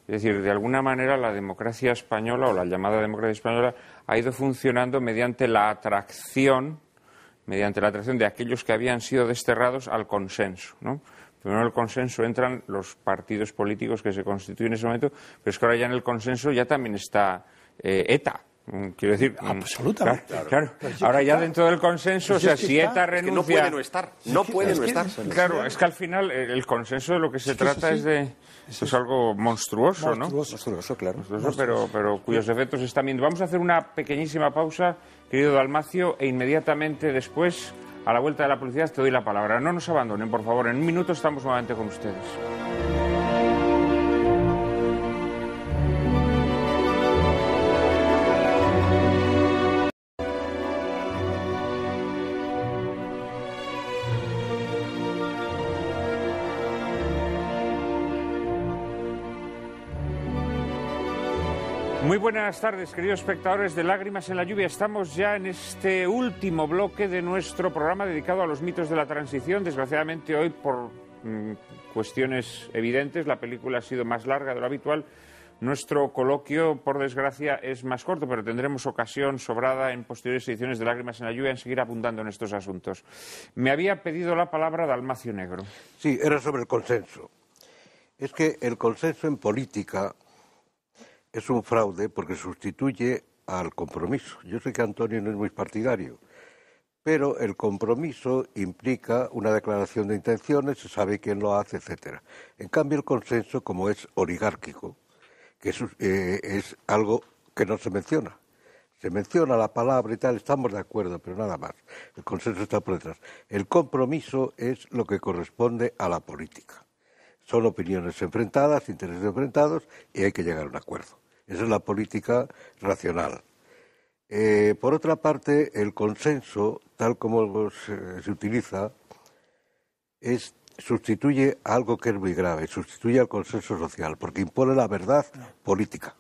[SPEAKER 1] Es decir, de alguna manera la democracia española o la llamada democracia española ha ido funcionando mediante la atracción, mediante la atracción de aquellos que habían sido desterrados al consenso. Primero en el consenso entran los partidos políticos que se constituyen en ese momento, pero es que ahora ya en el consenso ya también está eh, ETA. Mm, quiero decir, mm, absolutamente. Claro, Ahora ya dentro del consenso, o sea, si ETA renuncia, no puede no estar, no puede no estar. Claro, es que al final eh, el consenso de lo que se trata es de es algo monstruoso, ¿no? Monstruoso, claro. Pero, pero cuyos efectos están viendo. Vamos a hacer una pequeñísima pausa, querido Dalmacio, e inmediatamente después, a la vuelta de la publicidad, te doy la palabra. No nos abandonen, por favor. En un minuto estamos nuevamente con ustedes. buenas tardes, queridos espectadores de Lágrimas en la Lluvia. Estamos ya en este último bloque de nuestro programa dedicado a los mitos de la transición. Desgraciadamente hoy, por mm, cuestiones evidentes, la película ha sido más larga de lo habitual. Nuestro coloquio, por desgracia, es más corto, pero tendremos ocasión sobrada en posteriores ediciones de Lágrimas en la Lluvia en seguir abundando en estos asuntos. Me había pedido la palabra Dalmacio Negro.
[SPEAKER 6] Sí, era sobre el consenso. Es que el consenso en política es un fraude porque sustituye al compromiso. Yo sé que Antonio no es muy partidario, pero el compromiso implica una declaración de intenciones, se sabe quién lo hace, etcétera. En cambio, el consenso, como es oligárquico, que es, eh, es algo que no se menciona. Se menciona la palabra y tal, estamos de acuerdo, pero nada más. El consenso está por detrás. El compromiso es lo que corresponde a la política. Son opiniones enfrentadas, intereses enfrentados y hay que llegar a un acuerdo. Esa es la política racional. Eh, por otra parte, el consenso, tal como se, utiliza, es, sustituye algo que es muy grave, sustituye al consenso social, porque impone la verdad política.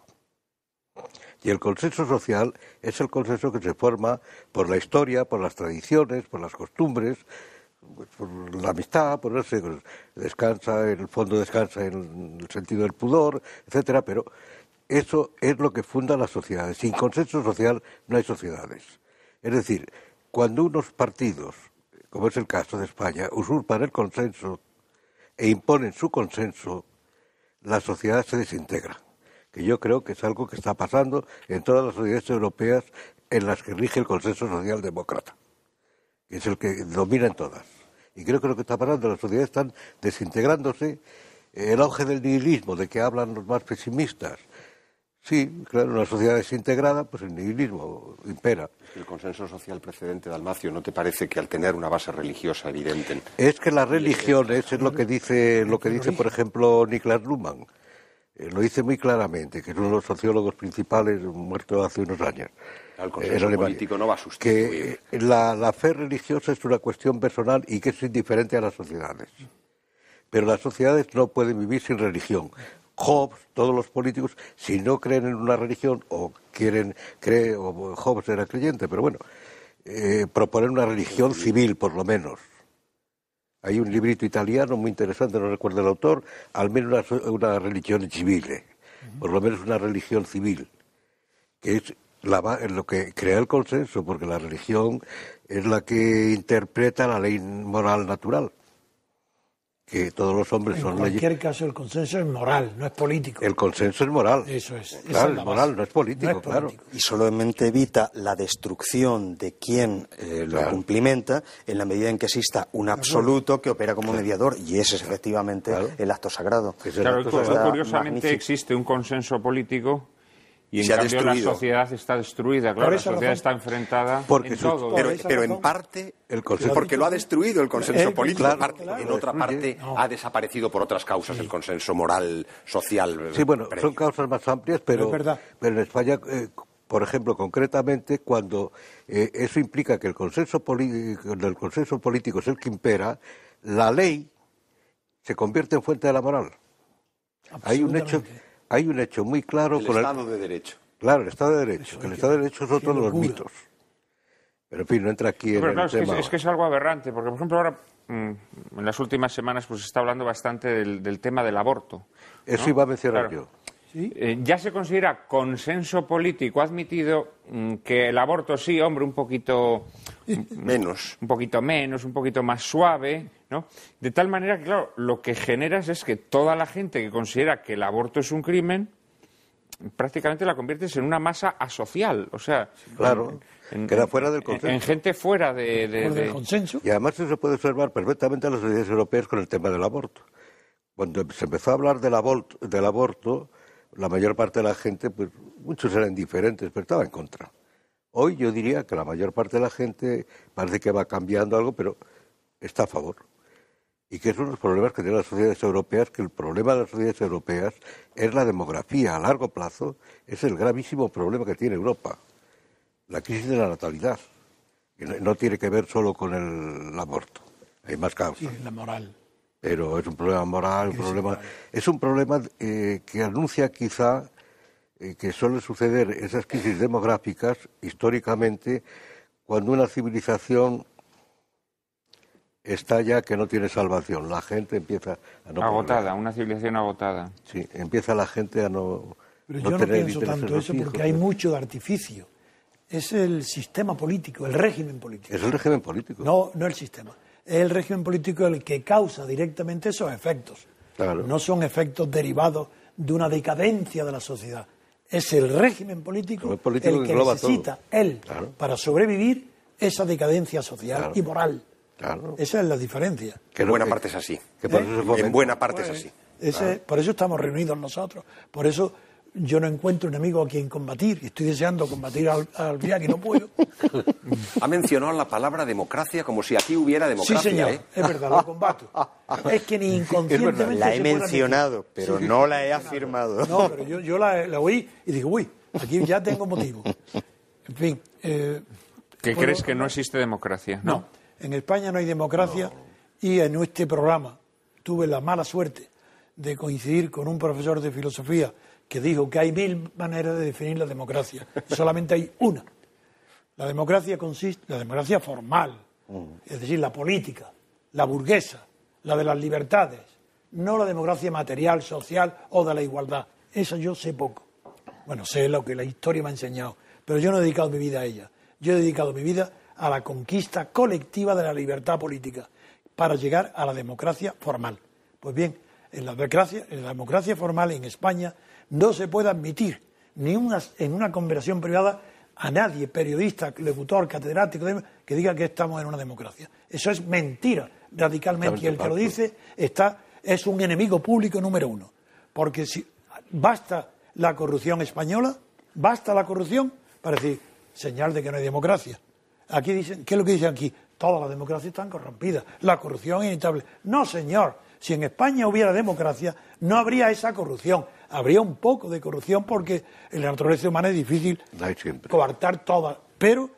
[SPEAKER 6] Y el consenso social es el consenso que se forma por la historia, por las tradiciones, por las costumbres, pues, por la amistad, por pues, descansa, en el fondo descansa en el sentido del pudor, etcétera, pero eso es lo que funda las sociedades. Sin consenso social no hay sociedades. Es decir, cuando unos partidos, como es el caso de España, usurpan el consenso e imponen su consenso, la sociedad se desintegra, que yo creo que es algo que está pasando en todas las sociedades europeas en las que rige el consenso social demócrata es el que domina en todas. Y creo que lo que está pasando las sociedades están desintegrándose el auge del nihilismo, de que hablan los más pesimistas. Sí, claro, una sociedad desintegrada, pues el nihilismo impera.
[SPEAKER 5] el consenso social precedente de Almacio, ¿no te parece que al tener una base religiosa evidente?
[SPEAKER 6] Es que las religiones, es lo que dice, lo que dice por ejemplo, Niklas Luhmann, eh, lo dice muy claramente, que es uno de los sociólogos principales, muerto hace unos años. Al Político no va a sustituir. Que la, fe religiosa es una cuestión personal y que es indiferente a las sociedades. Pero las sociedades no pueden vivir sin religión. Hobbes, todos los políticos, si no creen en una religión o quieren creer, o Hobbes era creyente, pero bueno, eh, proponen proponer una religión civil, por lo menos. Hay un librito italiano muy interesante, no recuerdo el autor, al menos una, una religión civil, por lo menos una religión civil, que es la, lo que crea el consenso, porque la religión es la que interpreta la ley moral natural.
[SPEAKER 3] Que todos los hombres
[SPEAKER 6] son leyes. En cualquier
[SPEAKER 4] caso, el consenso es moral, no es político.
[SPEAKER 3] El consenso es moral.
[SPEAKER 6] Eso
[SPEAKER 4] es. Claro, es, moral, no es político, claro.
[SPEAKER 3] Y solamente evita la destrucción de quien eh, lo cumplimenta en la medida en que exista un absoluto que opera como mediador, y ese es efectivamente el acto sagrado. curiosamente
[SPEAKER 1] existe un consenso político y la sociedad está destruida, claro, la sociedad está enfrentada porque en
[SPEAKER 5] todo. Pero, en parte, el consenso, porque lo ha destruido el eh, consenso eh, político, en otra parte ha desaparecido por otras causas el consenso moral, social. Sí, eh, bueno, son
[SPEAKER 6] causas más amplias, pero, en España, por ejemplo, concretamente, cuando eso implica que el consenso, el consenso político es el que impera, la ley se convierte en fuente de la moral. Hay un hecho hay un hecho muy claro. El con Estado de Derecho. Claro, el Estado de Derecho. el Estado de Derecho es otro de los mitos. Pero, en fin, no entra aquí en el tema. Es que,
[SPEAKER 1] es algo aberrante, porque, por ejemplo, ahora
[SPEAKER 6] mm,
[SPEAKER 1] en las últimas semanas pues se está hablando bastante del, tema del aborto. Eso iba a mencionar yo. Eh, ya se considera consenso político admitido mm, que el aborto sí, hombre, un poquito mm, menos, un poquito menos, un poquito más suave, de tal manera que, claro, lo que generas es que toda la gente que considera que el aborto es un crimen, prácticamente la conviertes en una masa asocial, o sea, claro, en, queda fuera del consenso. En, gente fuera de, del
[SPEAKER 6] consenso. Y además eso se puede observar perfectamente en las sociedades europeas con el tema del aborto. Cuando se empezó a hablar del aborto, del aborto la mayor parte de la gente, pues muchos eran indiferentes, pero estaba en contra. Hoy yo diría que la mayor parte de la gente parece que va cambiando algo, pero está a favor y que es uno de los problemas que tienen las sociedades europeas, que el problema de las sociedades europeas es la demografía a largo plazo, es el gravísimo problema que tiene Europa, la crisis de la natalidad, que no tiene que ver solo con el, aborto, hay más causas. Sí, la moral. Pero es un problema moral, un problema, es un problema eh, que anuncia quizá eh, que suelen suceder esas crisis demográficas históricamente cuando una civilización está ya que no tiene salvación. La gente empieza
[SPEAKER 1] a no. Agotada, una civilización agotada. Sí,
[SPEAKER 6] empieza la gente a no.
[SPEAKER 1] Pero yo
[SPEAKER 4] no pienso tanto eso porque hay mucho artificio. Es el sistema político, el régimen político.
[SPEAKER 6] Es el régimen político.
[SPEAKER 4] No, no el sistema. Es el régimen político el que causa directamente esos efectos. No son efectos derivados de una decadencia de la sociedad. Es el régimen político, el, que necesita él para sobrevivir esa decadencia social y moral. Esa es la diferencia.
[SPEAKER 5] Que en buena pues, parte es así. Que por ¿Eh? eso en buena parte es pues, así.
[SPEAKER 4] Ese, Por eso estamos reunidos nosotros. Por eso yo no encuentro un enemigo a quien combatir. Estoy deseando combatir al, viaje y no puedo.
[SPEAKER 5] Ha mencionado la palabra democracia como si aquí hubiera democracia. Sí, señor. ¿eh? Es verdad, lo
[SPEAKER 4] combato. es que ni inconscientemente. La he mencionado, pero no
[SPEAKER 3] la he afirmado. No,
[SPEAKER 4] pero yo, la, oí y dije, uy, aquí ya tengo motivo. En fin. Eh, qué crees que
[SPEAKER 1] no existe democracia?
[SPEAKER 4] no. En España no hay democracia y en este programa tuve la mala suerte de coincidir con un profesor de filosofía que dijo que hay mil maneras de definir la democracia. solamente hay una. La democracia consiste, la democracia formal, mm. es decir, la política, la burguesa, la de las libertades, no la democracia material, social o de la igualdad. Eso yo sé poco. Bueno, sé lo que la historia me ha enseñado, pero yo no he dedicado mi vida a ella. Yo he dedicado mi vida a la conquista colectiva de la libertad política para llegar a la democracia formal. Pues bien, en la democracia, en la democracia formal en España no se puede admitir ni en una conversación privada a nadie, periodista, locutor, catedrático, que diga que estamos en una democracia. Eso es mentira, radicalmente. Y el que lo dice está, es un enemigo público número uno. Porque si basta la corrupción española, basta la corrupción para decir señal de que no hay democracia. Aquí dicen, ¿qué es lo que dicen aquí? Todas las democracias están corrompidas, la corrupción es inestable. No, señor, si en España hubiera democracia, no habría esa corrupción. Habría un poco de corrupción porque en la naturaleza humana es difícil coartar todas. Pero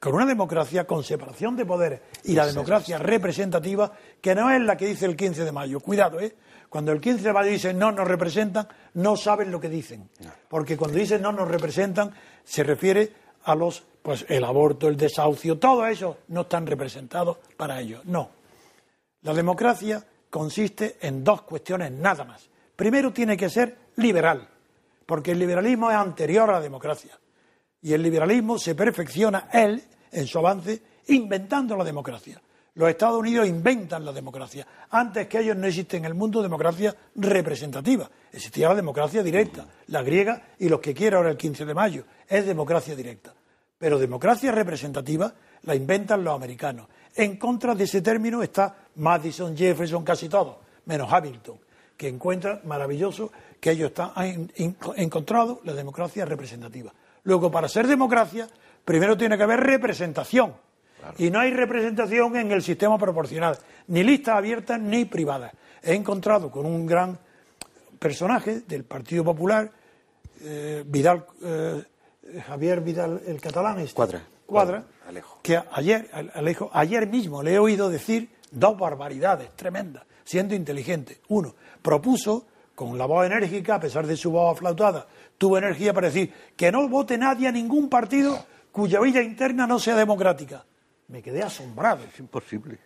[SPEAKER 4] con una democracia con separación de poderes y la democracia representativa, que no es la que dice el 15 de mayo. Cuidado, ¿eh? Cuando el 15 de mayo dicen no nos representan, no saben lo que dicen. Porque cuando dicen no nos representan, se refiere a los, pues el aborto, el desahucio, todo eso no están representados para ellos. No. La democracia consiste en dos cuestiones nada más. Primero tiene que ser liberal, porque el liberalismo es anterior a la democracia. Y el liberalismo se perfecciona él en su avance inventando la democracia. Los Estados Unidos inventan la democracia. Antes que ellos no existe en el mundo democracia representativa. Existía la democracia directa, la griega y los que quiera ahora el 15 de mayo. Es democracia directa. Pero democracia representativa la inventan los americanos. En contra de ese término está Madison, Jefferson, casi todos, menos Hamilton, que encuentra maravilloso que ellos han encontrado la democracia representativa. Luego, para ser democracia, primero tiene que haber representación. Y no hay representación en el sistema proporcional, ni listas abiertas ni privadas. He encontrado con un gran personaje del Partido Popular, eh, Vidal eh, Javier Vidal, el catalán este. Cuadra. Cuadra. Alejo. Que ayer, Alejo, ayer mismo le he oído decir dos barbaridades tremendas, siendo inteligente. Uno, propuso, con la voz enérgica, a pesar de su voz aflautada, tuvo energía para decir que no vote nadie a ningún partido cuya vida interna no sea democrática. Me quedé asombrado. Es imposible.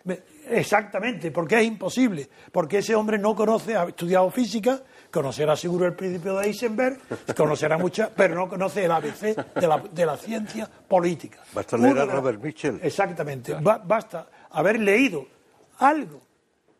[SPEAKER 4] exactamente, porque es imposible. Porque ese hombre no conoce, ha estudiado física, conocerá seguro el principio de Eisenberg, conocerá muchas, pero no conoce el ABC de la, ciencia política. Basta leer a Robert Mitchell. Exactamente, basta haber leído algo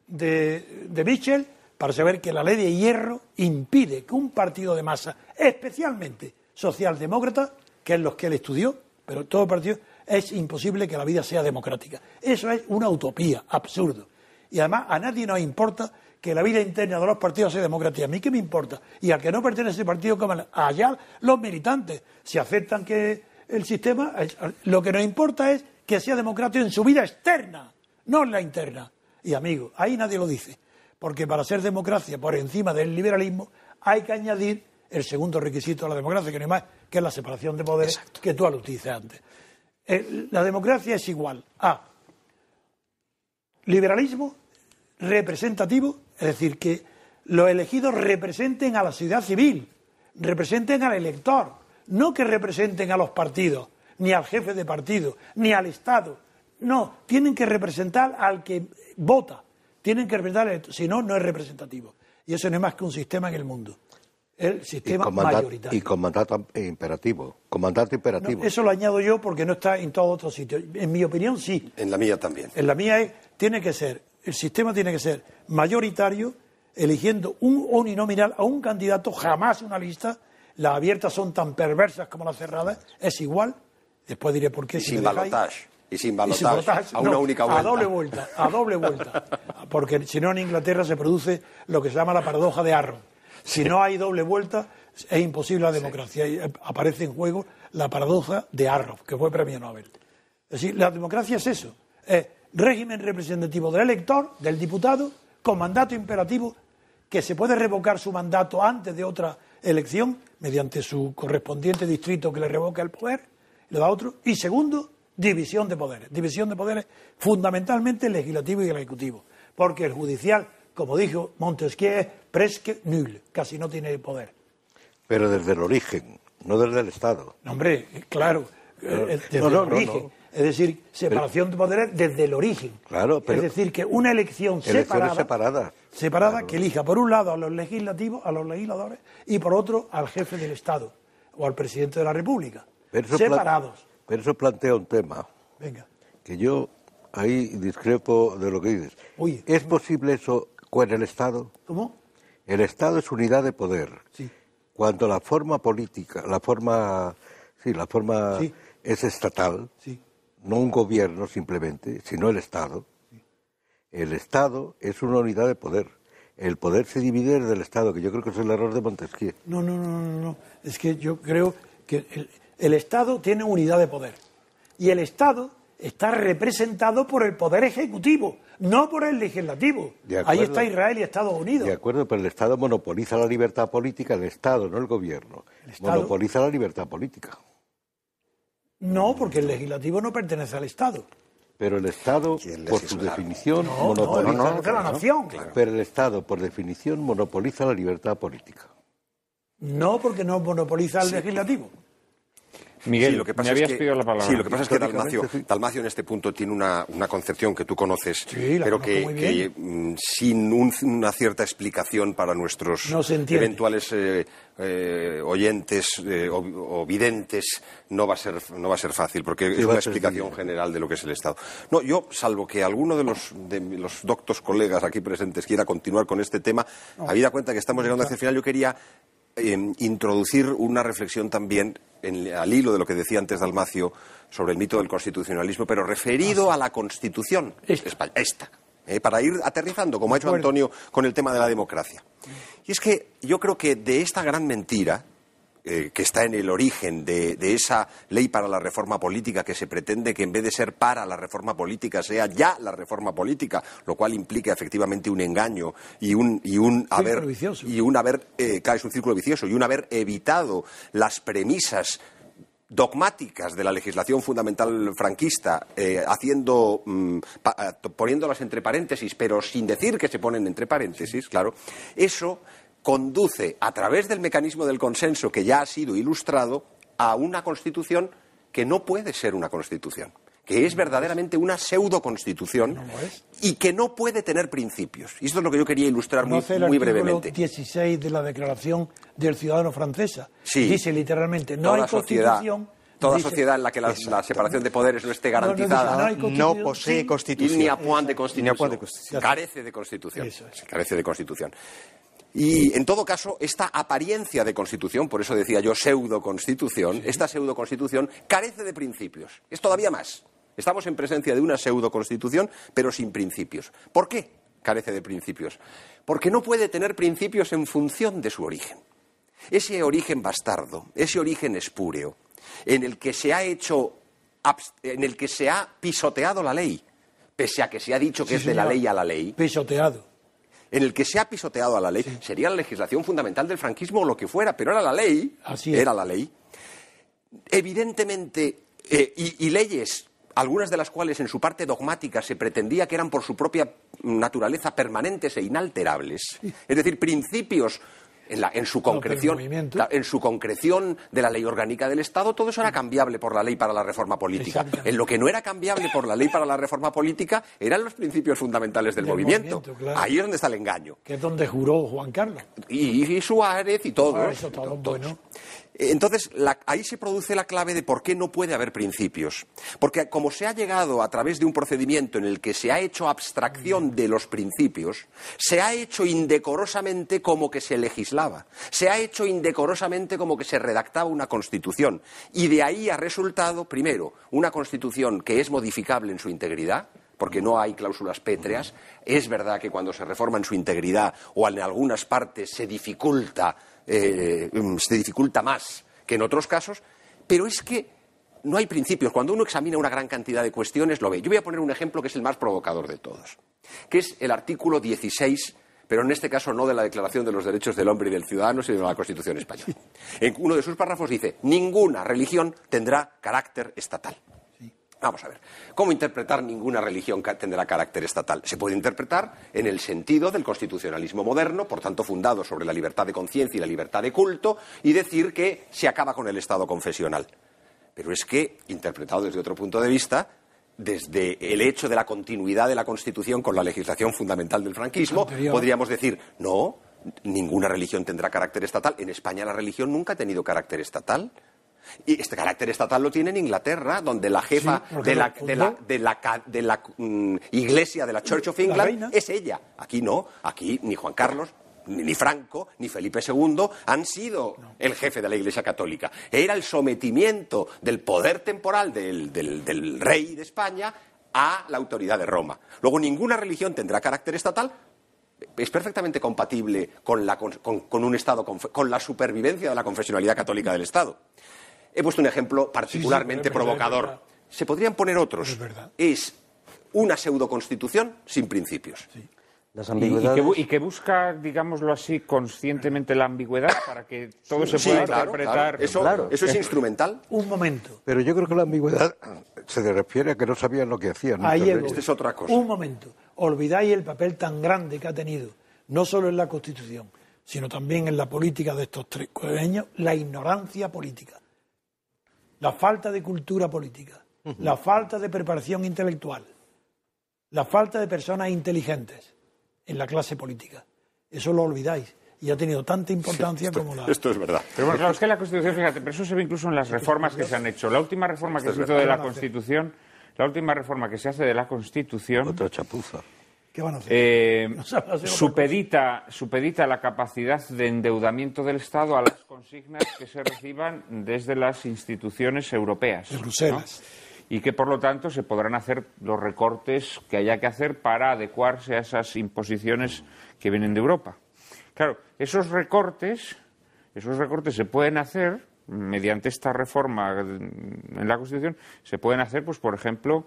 [SPEAKER 4] de, de Mitchell para saber que la ley de hierro impide que un partido de masa, especialmente socialdemócrata, que es los que él estudió, pero todo partido, es imposible que la vida sea democrática. Eso es una utopía, absurdo. Y además a nadie nos importa que la vida interna de los partidos sea democracia. ¿A mí qué me importa? Y al que no pertenece ese partido, allá los militantes. Si aceptan que el sistema, lo que nos importa es que sea democrático en su vida externa, no en la interna. Y amigo, ahí nadie lo dice. Porque para ser democracia por encima del liberalismo hay que añadir el segundo requisito de la democracia, que no es más, que es la separación de poderes que tú dice antes. Eh, la democracia es igual a liberalismo representativo, es decir, que los elegidos representen a la sociedad civil, representen al elector, no que representen a los partidos, ni al jefe de partido, ni al Estado. No, tienen que representar al que vota, tienen que representar al elector, si no, no es representativo. Y eso no es más que un sistema en el mundo. El sistema mayoritario.
[SPEAKER 6] Y con mandato imperativo. Con imperativo.
[SPEAKER 4] eso lo añado yo porque no está en todo otro sitio En mi opinión, sí.
[SPEAKER 6] En la mía también.
[SPEAKER 4] En la mía es, tiene que ser el sistema tiene que ser mayoritario, eligiendo un uninominal a un candidato, jamás una lista. Las abiertas son tan perversas como las cerradas, es igual. Después diré por qué. Y sin balotaje.
[SPEAKER 5] Y sin balotaje. A una única vuelta. A doble vuelta,
[SPEAKER 4] a doble vuelta. Porque si no, en Inglaterra se produce lo que se llama la paradoja de Arrow. Si no hay doble vuelta, es imposible la democracia. Y eh, aparece en juego la paradoja de Arrow, que fue premio Nobel. Es decir, la democracia es eso. Es régimen representativo del elector, del diputado, con mandato imperativo, que se puede revocar su mandato antes de otra elección, mediante su correspondiente distrito que le revoca el poder, lo da otro. Y segundo, división de poderes. División de poderes fundamentalmente legislativo y ejecutivo, porque el judicial, como dijo Montesquieu, es presque nul, casi no tiene poder.
[SPEAKER 6] Pero desde el origen, no desde el Estado.
[SPEAKER 4] hombre, claro. Eh, desde el origen. Es decir, separación de poderes desde el origen.
[SPEAKER 6] Claro, pero, es decir, que una
[SPEAKER 4] elección separada, separada, que elija por un lado a los legislativos, a los legisladores, y por otro al jefe del Estado o al presidente de la República. Pero separados.
[SPEAKER 6] Pero eso plantea un tema. Venga. Que yo ahí discrepo de lo que dices. Oye, ¿Es posible eso con el Estado? ¿Cómo? El Estado es unidad de poder. Sí. Cuando la forma política, la forma, sí, la forma es estatal, sí no un gobierno simplemente, sino el Estado. El Estado es una unidad de poder. El poder se divide del Estado, que yo creo que es el error de Montesquieu.
[SPEAKER 4] No, no, no, no, Es que yo creo que el, Estado tiene unidad de poder. Y el Estado está representado por el poder ejecutivo, no por el legislativo. Ahí está Israel y Estados Unidos. De
[SPEAKER 6] acuerdo, pero el Estado monopoliza la libertad política, el Estado, no el gobierno. Monopoliza la libertad política.
[SPEAKER 4] No, porque el legislativo no pertenece al Estado.
[SPEAKER 6] Pero el Estado, por su definición, monopoliza. la Pero el Estado, por definición, monopoliza la libertad política.
[SPEAKER 4] No, porque no monopoliza el legislativo. Miguel, lo que pasa me habías es que, la palabra. Sí, lo que pasa es que
[SPEAKER 6] Dalmacio, en
[SPEAKER 5] este punto tiene una, concepción que tú conoces, pero que, mm, sin una cierta explicación para nuestros eventuales eh, eh, oyentes eh, o, videntes no va a ser, no va a ser fácil, porque es una explicación general de lo que es el Estado. No, yo, salvo que alguno de los, de los doctos colegas aquí presentes quiera continuar con este tema, habida cuenta que estamos llegando hacia el este final, yo quería Em, introducir una reflexión también al hilo de lo que decía antes Dalmacio sobre el mito del constitucionalismo, pero referido ah, a la Constitución esta, esta eh, para ir aterrizando, como ha hecho Antonio con el tema de la democracia. Y es que yo creo que de esta gran mentira, eh, que está en el origen de, esa ley para la reforma política que se pretende que en vez de ser para la reforma política sea ya la reforma política, lo cual implica efectivamente un engaño y un, y un haber, y un haber eh, un círculo vicioso y un haber evitado las premisas dogmáticas de la legislación fundamental franquista, eh, mm, poniéndolas entre paréntesis, pero sin decir que se ponen entre paréntesis, claro, eso conduce a través del mecanismo del consenso que ya ha sido ilustrado a una constitución que no puede ser una constitución que es verdaderamente una pseudo-constitución y que no puede tener principios. Y esto es lo que yo quería ilustrar muy, brevemente. El
[SPEAKER 4] 16 de la Declaración del Ciudadano Francesa dice literalmente, no hay constitución...
[SPEAKER 5] Toda sociedad en la que la, separación de poderes no esté garantizada no, posee constitución. ni constitución. Carece de constitución. Carece de constitución. Y, en todo caso, esta apariencia de constitución, por eso decía yo pseudo-constitución, esta pseudo-constitución carece de principios. Es todavía más. Estamos en presencia de una pseudo-constitución, pero sin principios. ¿Por qué carece de principios? Porque no puede tener principios en función de su origen. Ese origen bastardo, ese origen espúreo, en el que se ha hecho, en el que se ha pisoteado la ley, pese a que se ha dicho que es de la ley a la ley.
[SPEAKER 4] Pisoteado
[SPEAKER 5] en el que se ha pisoteado a la ley. Sería la legislación fundamental del franquismo o lo que fuera, pero era la ley. Era la ley. Evidentemente, eh, y, y leyes algunas de las cuales en su parte dogmática se pretendía que eran por su propia naturaleza permanentes e inalterables, es decir, principios en, su concreción, de la ley orgánica del Estado, todo eso era mm. cambiable por la ley para la reforma política. En lo que no era cambiable por la ley para la reforma política eran los principios fundamentales del, movimiento. Ahí es donde está el engaño.
[SPEAKER 4] Que es donde juró Juan Carlos.
[SPEAKER 5] Y, Suárez y todo entonces, ahí se produce la clave de por qué no puede haber principios. Porque como se ha llegado a través de un procedimiento en el que se ha hecho abstracción de los principios, se ha hecho indecorosamente como que se legislaba, se ha hecho indecorosamente como que se redactaba una constitución. Y de ahí ha resultado, primero, una constitución que es modificable en su integridad, porque no hay cláusulas pétreas. Es verdad que cuando se reforma en su integridad o en algunas partes se dificulta eh, mm, se dificulta más que en otros casos, pero es que no hay principios. Cuando uno examina una gran cantidad de cuestiones, lo ve. Yo voy a poner un ejemplo que es el más provocador de todos, que es el artículo 16, pero en este caso no de la Declaración de los Derechos del Hombre y del Ciudadano, sino de la Constitución Española. En uno de sus párrafos dice, ninguna religión tendrá carácter estatal. Vamos a ver, ¿cómo interpretar ninguna religión que tendrá carácter estatal? Se puede interpretar en el sentido del constitucionalismo moderno, por tanto fundado sobre la libertad de conciencia y la libertad de culto, y decir que se acaba con el Estado confesional. Pero es que, interpretado desde otro punto de vista, desde el hecho de la continuidad de la Constitución con la legislación fundamental del franquismo, podríamos decir, no, ninguna religión tendrá carácter estatal. En España la religión nunca ha tenido carácter estatal. Y este carácter estatal lo tiene en Inglaterra, donde la jefa de, la, iglesia de la Church of England es ella. Aquí no, aquí ni Juan Carlos, ni Franco, ni Felipe II han sido el jefe de la Iglesia Católica. Era el sometimiento del poder temporal del, rey de España a la autoridad de Roma. Luego, ninguna religión tendrá carácter estatal, es perfectamente compatible con, un Estado, con la supervivencia de la confesionalidad católica del Estado. He puesto un ejemplo particularmente provocador. Se podrían poner otros. Es, verdad. es una pseudoconstitución sin principios. y,
[SPEAKER 1] que, busca, digámoslo así, conscientemente la ambigüedad para que todo se pueda interpretar. Eso,
[SPEAKER 6] es instrumental. Un momento. Pero yo creo que la ambigüedad se refiere a que no sabían lo que hacían. ¿no? es otra cosa. Un
[SPEAKER 4] momento. Olvidáis el papel tan grande que ha tenido, no solo en la Constitución, sino también en la política de estos tres años, la ignorancia política la falta de cultura política, la falta de preparación intelectual, la falta de personas inteligentes en la clase política. Eso lo olvidáis y ha tenido tanta importancia como la. Esto
[SPEAKER 1] es
[SPEAKER 5] verdad. Pero bueno,
[SPEAKER 4] claro, es que la Constitución, fíjate,
[SPEAKER 1] pero eso se ve incluso en las reformas que se han hecho. La última reforma que se hizo de la Constitución, la última reforma que se hace de la Constitución. Otra chapuza. ¿Qué van a hacer? Eh, supedita, la capacidad de endeudamiento del Estado a las consignas que se reciban desde las instituciones europeas. Y que, por lo tanto, se podrán hacer los recortes que haya que hacer para adecuarse a esas imposiciones que vienen de Europa. Claro, esos recortes, esos recortes se pueden hacer mediante esta reforma en la Constitución, se pueden hacer, pues, por ejemplo,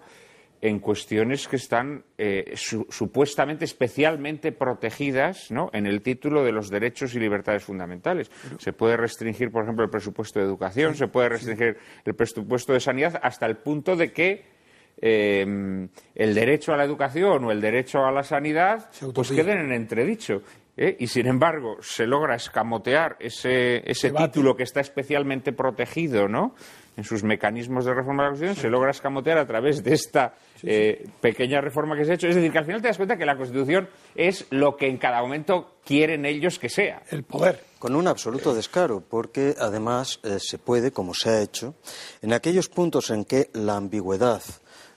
[SPEAKER 1] en cuestiones que están eh, supuestamente especialmente protegidas ¿no? en el título de los derechos y libertades fundamentales. Se puede restringir, por ejemplo, el presupuesto de educación, se puede restringir el presupuesto de sanidad hasta el punto de que em, el derecho a la educación o el derecho a la sanidad pues queden en entredicho. ¿eh? y sin embargo se logra escamotear ese, ese título que está especialmente protegido, ¿no? en sus mecanismos de reforma de la Constitución, se logra escamotear a través de esta eh, pequeña reforma que se ha hecho. Es decir, que al final te das cuenta que la Constitución es lo que en cada momento
[SPEAKER 3] quieren ellos que sea. El poder. Con un absoluto descaro, porque además eh, se puede, como se ha hecho, en aquellos puntos en que la ambigüedad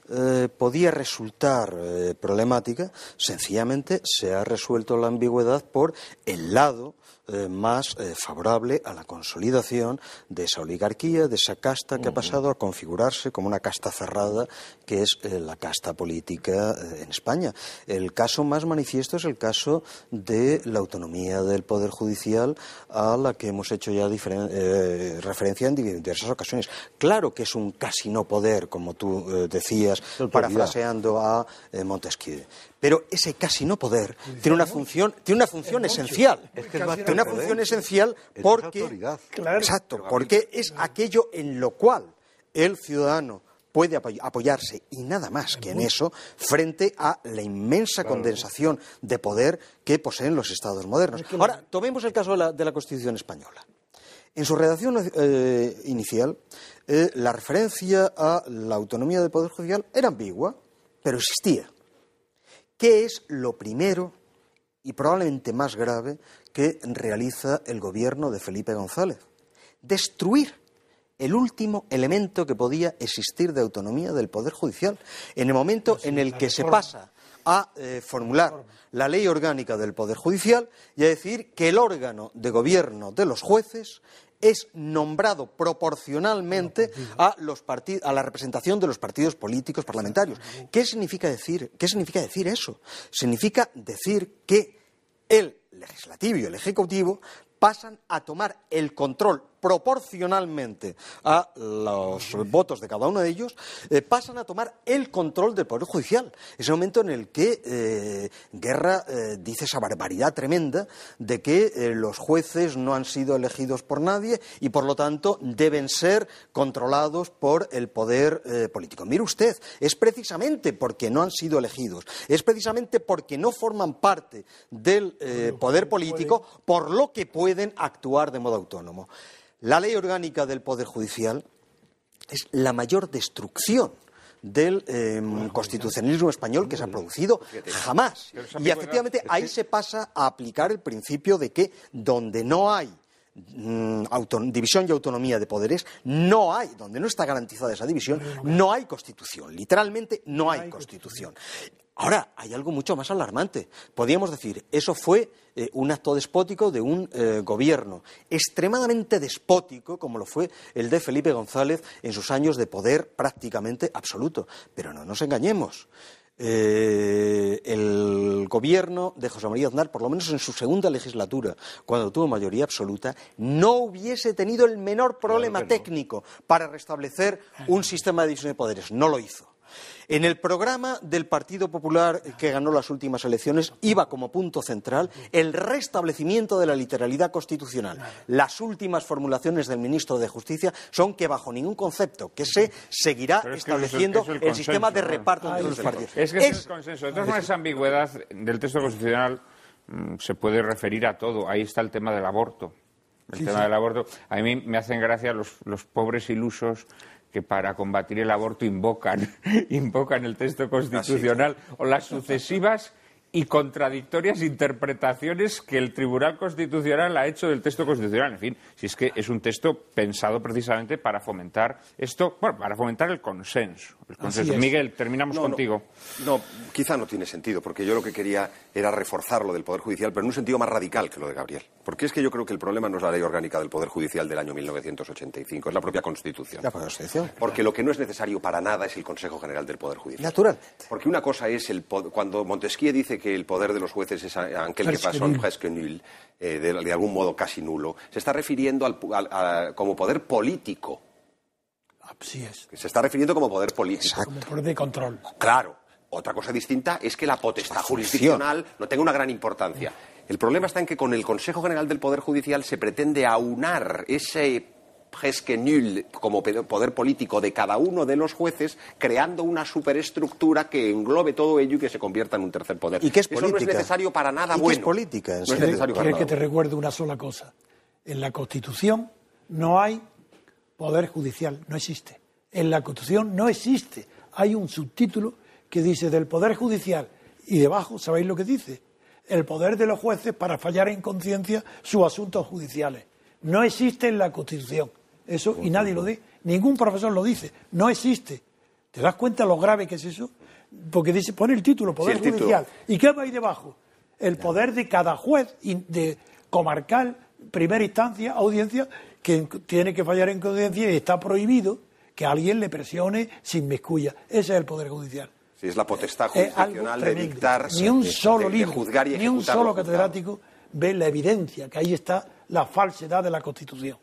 [SPEAKER 3] eh, podía resultar problemática, sencillamente se ha resuelto la ambigüedad por el lado eh, más eh, favorable a la consolidación de esa oligarquía, de esa casta que ha pasado a configurarse como una casta cerrada que es eh, la casta política en España. El caso más manifiesto es el caso de la autonomía del Poder Judicial a la que hemos hecho ya referencia en diversas ocasiones. Claro que es un casi no poder, como tú decías, parafraseando a Montesquieu pero ese casi no poder tiene una función, tiene una función esencial. tiene una función esencial porque, exacto, porque es aquello en lo cual el ciudadano puede apoyarse y nada más que en eso frente a la inmensa condensación de poder que poseen los estados modernos. Ahora, tomemos el caso de la, Constitución española. En su redacción eh, inicial, eh, la referencia a la autonomía del Poder Judicial era ambigua, pero existía. ¿Qué es lo primero y probablemente más grave que realiza el gobierno de Felipe González? Destruir el último elemento que podía existir de autonomía del Poder Judicial. En el momento en el que se pasa a eh, formular la ley orgánica del Poder Judicial y a decir que el órgano de gobierno de los jueces es nombrado proporcionalmente pues a, los a la representación de los partidos políticos parlamentarios. ¿Qué significa decir, qué significa decir eso? Significa decir que el legislativo y el ejecutivo pasan a tomar el control proporcionalmente a los votos de cada uno de ellos, eh, pasan a tomar el control del Poder Judicial. Es el momento en el que eh, Guerra eh, dice esa barbaridad tremenda de que los jueces no han sido elegidos por nadie y, por lo tanto, deben ser controlados por el poder político. Mire usted, es precisamente porque no han sido elegidos, es precisamente porque no forman parte del poder político, por lo que pueden actuar de modo autónomo. La ley orgánica del Poder Judicial es la mayor destrucción del eh, constitucionalismo español que se ha producido jamás. Y efectivamente ahí se pasa a aplicar el principio de que donde no hay Mm, división y autonomía de poderes, no hay, donde no está garantizada esa división, no hay constitución. Literalmente no hay constitución. Ahora, hay algo mucho más alarmante. Podríamos decir, eso fue eh, un acto despótico de un eh, gobierno extremadamente despótico, como lo fue el de Felipe González en sus años de poder prácticamente absoluto. Pero no nos engañemos. Eh, el gobierno de José María Aznar, por lo menos en su segunda legislatura, cuando tuvo mayoría absoluta, no hubiese tenido el menor problema técnico para restablecer un sistema de división de poderes. No lo hizo. En el programa del Partido Popular que ganó las últimas elecciones iba como punto central el restablecimiento de la literalidad constitucional. Las últimas formulaciones del ministro de Justicia son que bajo ningún concepto que se seguirá estableciendo el, sistema de reparto de entre los partidos. Es que es, el consenso. Entonces
[SPEAKER 1] ambigüedad del texto constitucional mm, se puede referir a todo. Ahí está el tema del aborto. El tema del aborto. A mí me hacen gracia los pobres ilusos que para combatir el aborto invocan, invocan el texto ah, constitucional o las sucesivas y contradictorias interpretaciones que el Tribunal Constitucional ha hecho del texto constitucional. En fin, si es que es un texto pensado precisamente para fomentar esto, bueno, para fomentar el consenso. Miguel, terminamos contigo.
[SPEAKER 5] No, quizá no tiene sentido, porque yo lo que quería era reforzar lo del Poder Judicial, pero en un sentido más radical que lo de Gabriel. Porque es que yo creo que el problema no es la ley orgánica del Poder Judicial del año 1985, es la propia Constitución. La Constitución. Porque lo que no es necesario para nada es el Consejo General del Poder Judicial. natural Porque una cosa es el, cuando Montesquieu dice que el poder de los jueces es eh, aquel que pasó en presque nul, de, algún modo casi nulo, se está refiriendo al, como poder político. sí es. Se está refiriendo como poder político. Como
[SPEAKER 4] poder de control.
[SPEAKER 5] Claro. Otra cosa distinta es que la potestad jurisdiccional no tenga una gran importancia. Eh. El problema está en que con el Consejo General del Poder Judicial se pretende aunar ese presque nul como poder político de cada uno de los jueces, creando una superestructura que englobe todo ello y que se convierta en un tercer poder. ¿Y qué es no es necesario para nada ¿Y Qué es
[SPEAKER 3] política?
[SPEAKER 4] que te recuerde una sola cosa. En la Constitución no hay poder judicial, no existe. En la Constitución no existe. Hay un subtítulo que dice del poder judicial y debajo, ¿sabéis lo que dice? El poder de los jueces para fallar en conciencia sus asuntos judiciales. No existe en la Constitución. Eso, y nadie lo dice. Ningún profesor lo dice. No existe. ¿Te das cuenta lo grave que es eso? Porque dice, pone el título, Poder Judicial. ¿Y qué va ahí debajo? El poder de cada juez de comarcal, primera instancia, audiencia, que tiene que fallar en audiencia y está prohibido que alguien le presione sin mezcuya. Ese es el Poder Judicial.
[SPEAKER 5] Sí, es la potestad jurisdiccional de dictar, ni un solo libro, ni un solo
[SPEAKER 4] catedrático ve la evidencia, que ahí está la falsedad de la Constitución.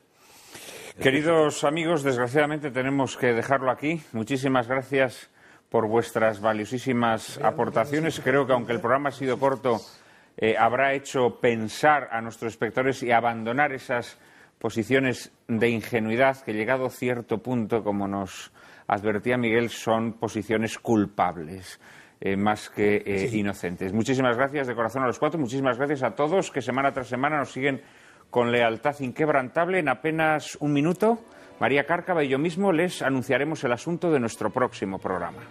[SPEAKER 1] Queridos amigos, desgraciadamente tenemos que dejarlo aquí. Muchísimas gracias por vuestras valiosísimas aportaciones. Creo que aunque el programa ha sido corto, eh, habrá hecho pensar a nuestros espectadores y abandonar esas posiciones de ingenuidad que, llegado cierto punto, como nos advertía Miguel, son posiciones culpables. Eh, más que eh, inocentes. Muchísimas gracias de corazón a los cuatro, muchísimas gracias a todos que semana tras semana nos siguen con lealtad inquebrantable. En apenas un minuto, María Cárcava y yo mismo les anunciaremos el asunto de nuestro próximo programa.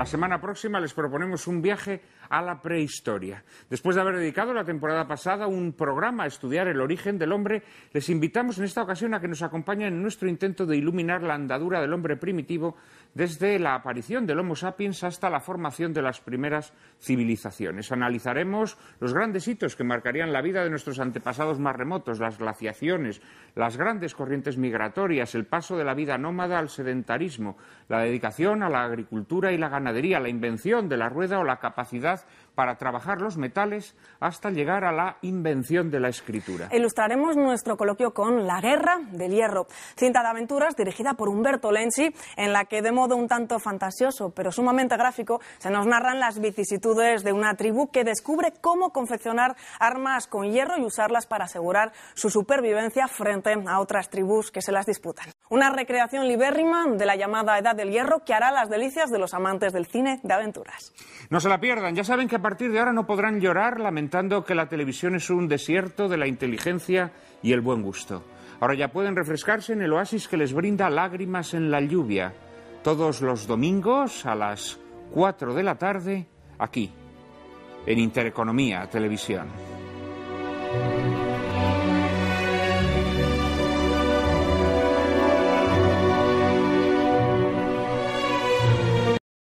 [SPEAKER 1] La semana próxima les proponemos un viaje a la prehistoria. Después de haber dedicado la temporada pasada un programa a estudiar el origen del hombre, les invitamos en esta ocasión a que nos acompañen en nuestro intento de iluminar la andadura del hombre primitivo desde la aparición del Homo sapiens hasta la formación de las primeras civilizaciones. Analizaremos los grandes hitos que marcarían la vida de nuestros antepasados más remotos, las glaciaciones, las grandes corrientes migratorias, el paso de la vida nómada al sedentarismo, la dedicación a la agricultura y la ganadería la invención de la rueda o la capacidad para trabajar los metales hasta llegar a la invención de la escritura.
[SPEAKER 2] Ilustraremos nuestro coloquio con La Guerra del Hierro, cinta de aventuras dirigida por Humberto Lenzi, en la que de modo un tanto fantasioso pero sumamente gráfico se nos narran las vicisitudes de una tribu que descubre cómo confeccionar armas con hierro y usarlas para asegurar su supervivencia frente a otras tribus que se las disputan. Una recreación libérrima de la llamada Edad del Hierro que hará las delicias de los amantes del cine de aventuras.
[SPEAKER 1] No se la pierdan. Ya saben que a partir de ahora no podrán llorar lamentando que la televisión es un desierto de la inteligencia y el buen gusto. Ahora ya pueden refrescarse en el oasis que les brinda lágrimas en la lluvia. Todos los domingos a las 4 de la tarde, aquí, en Intereconomía Televisión.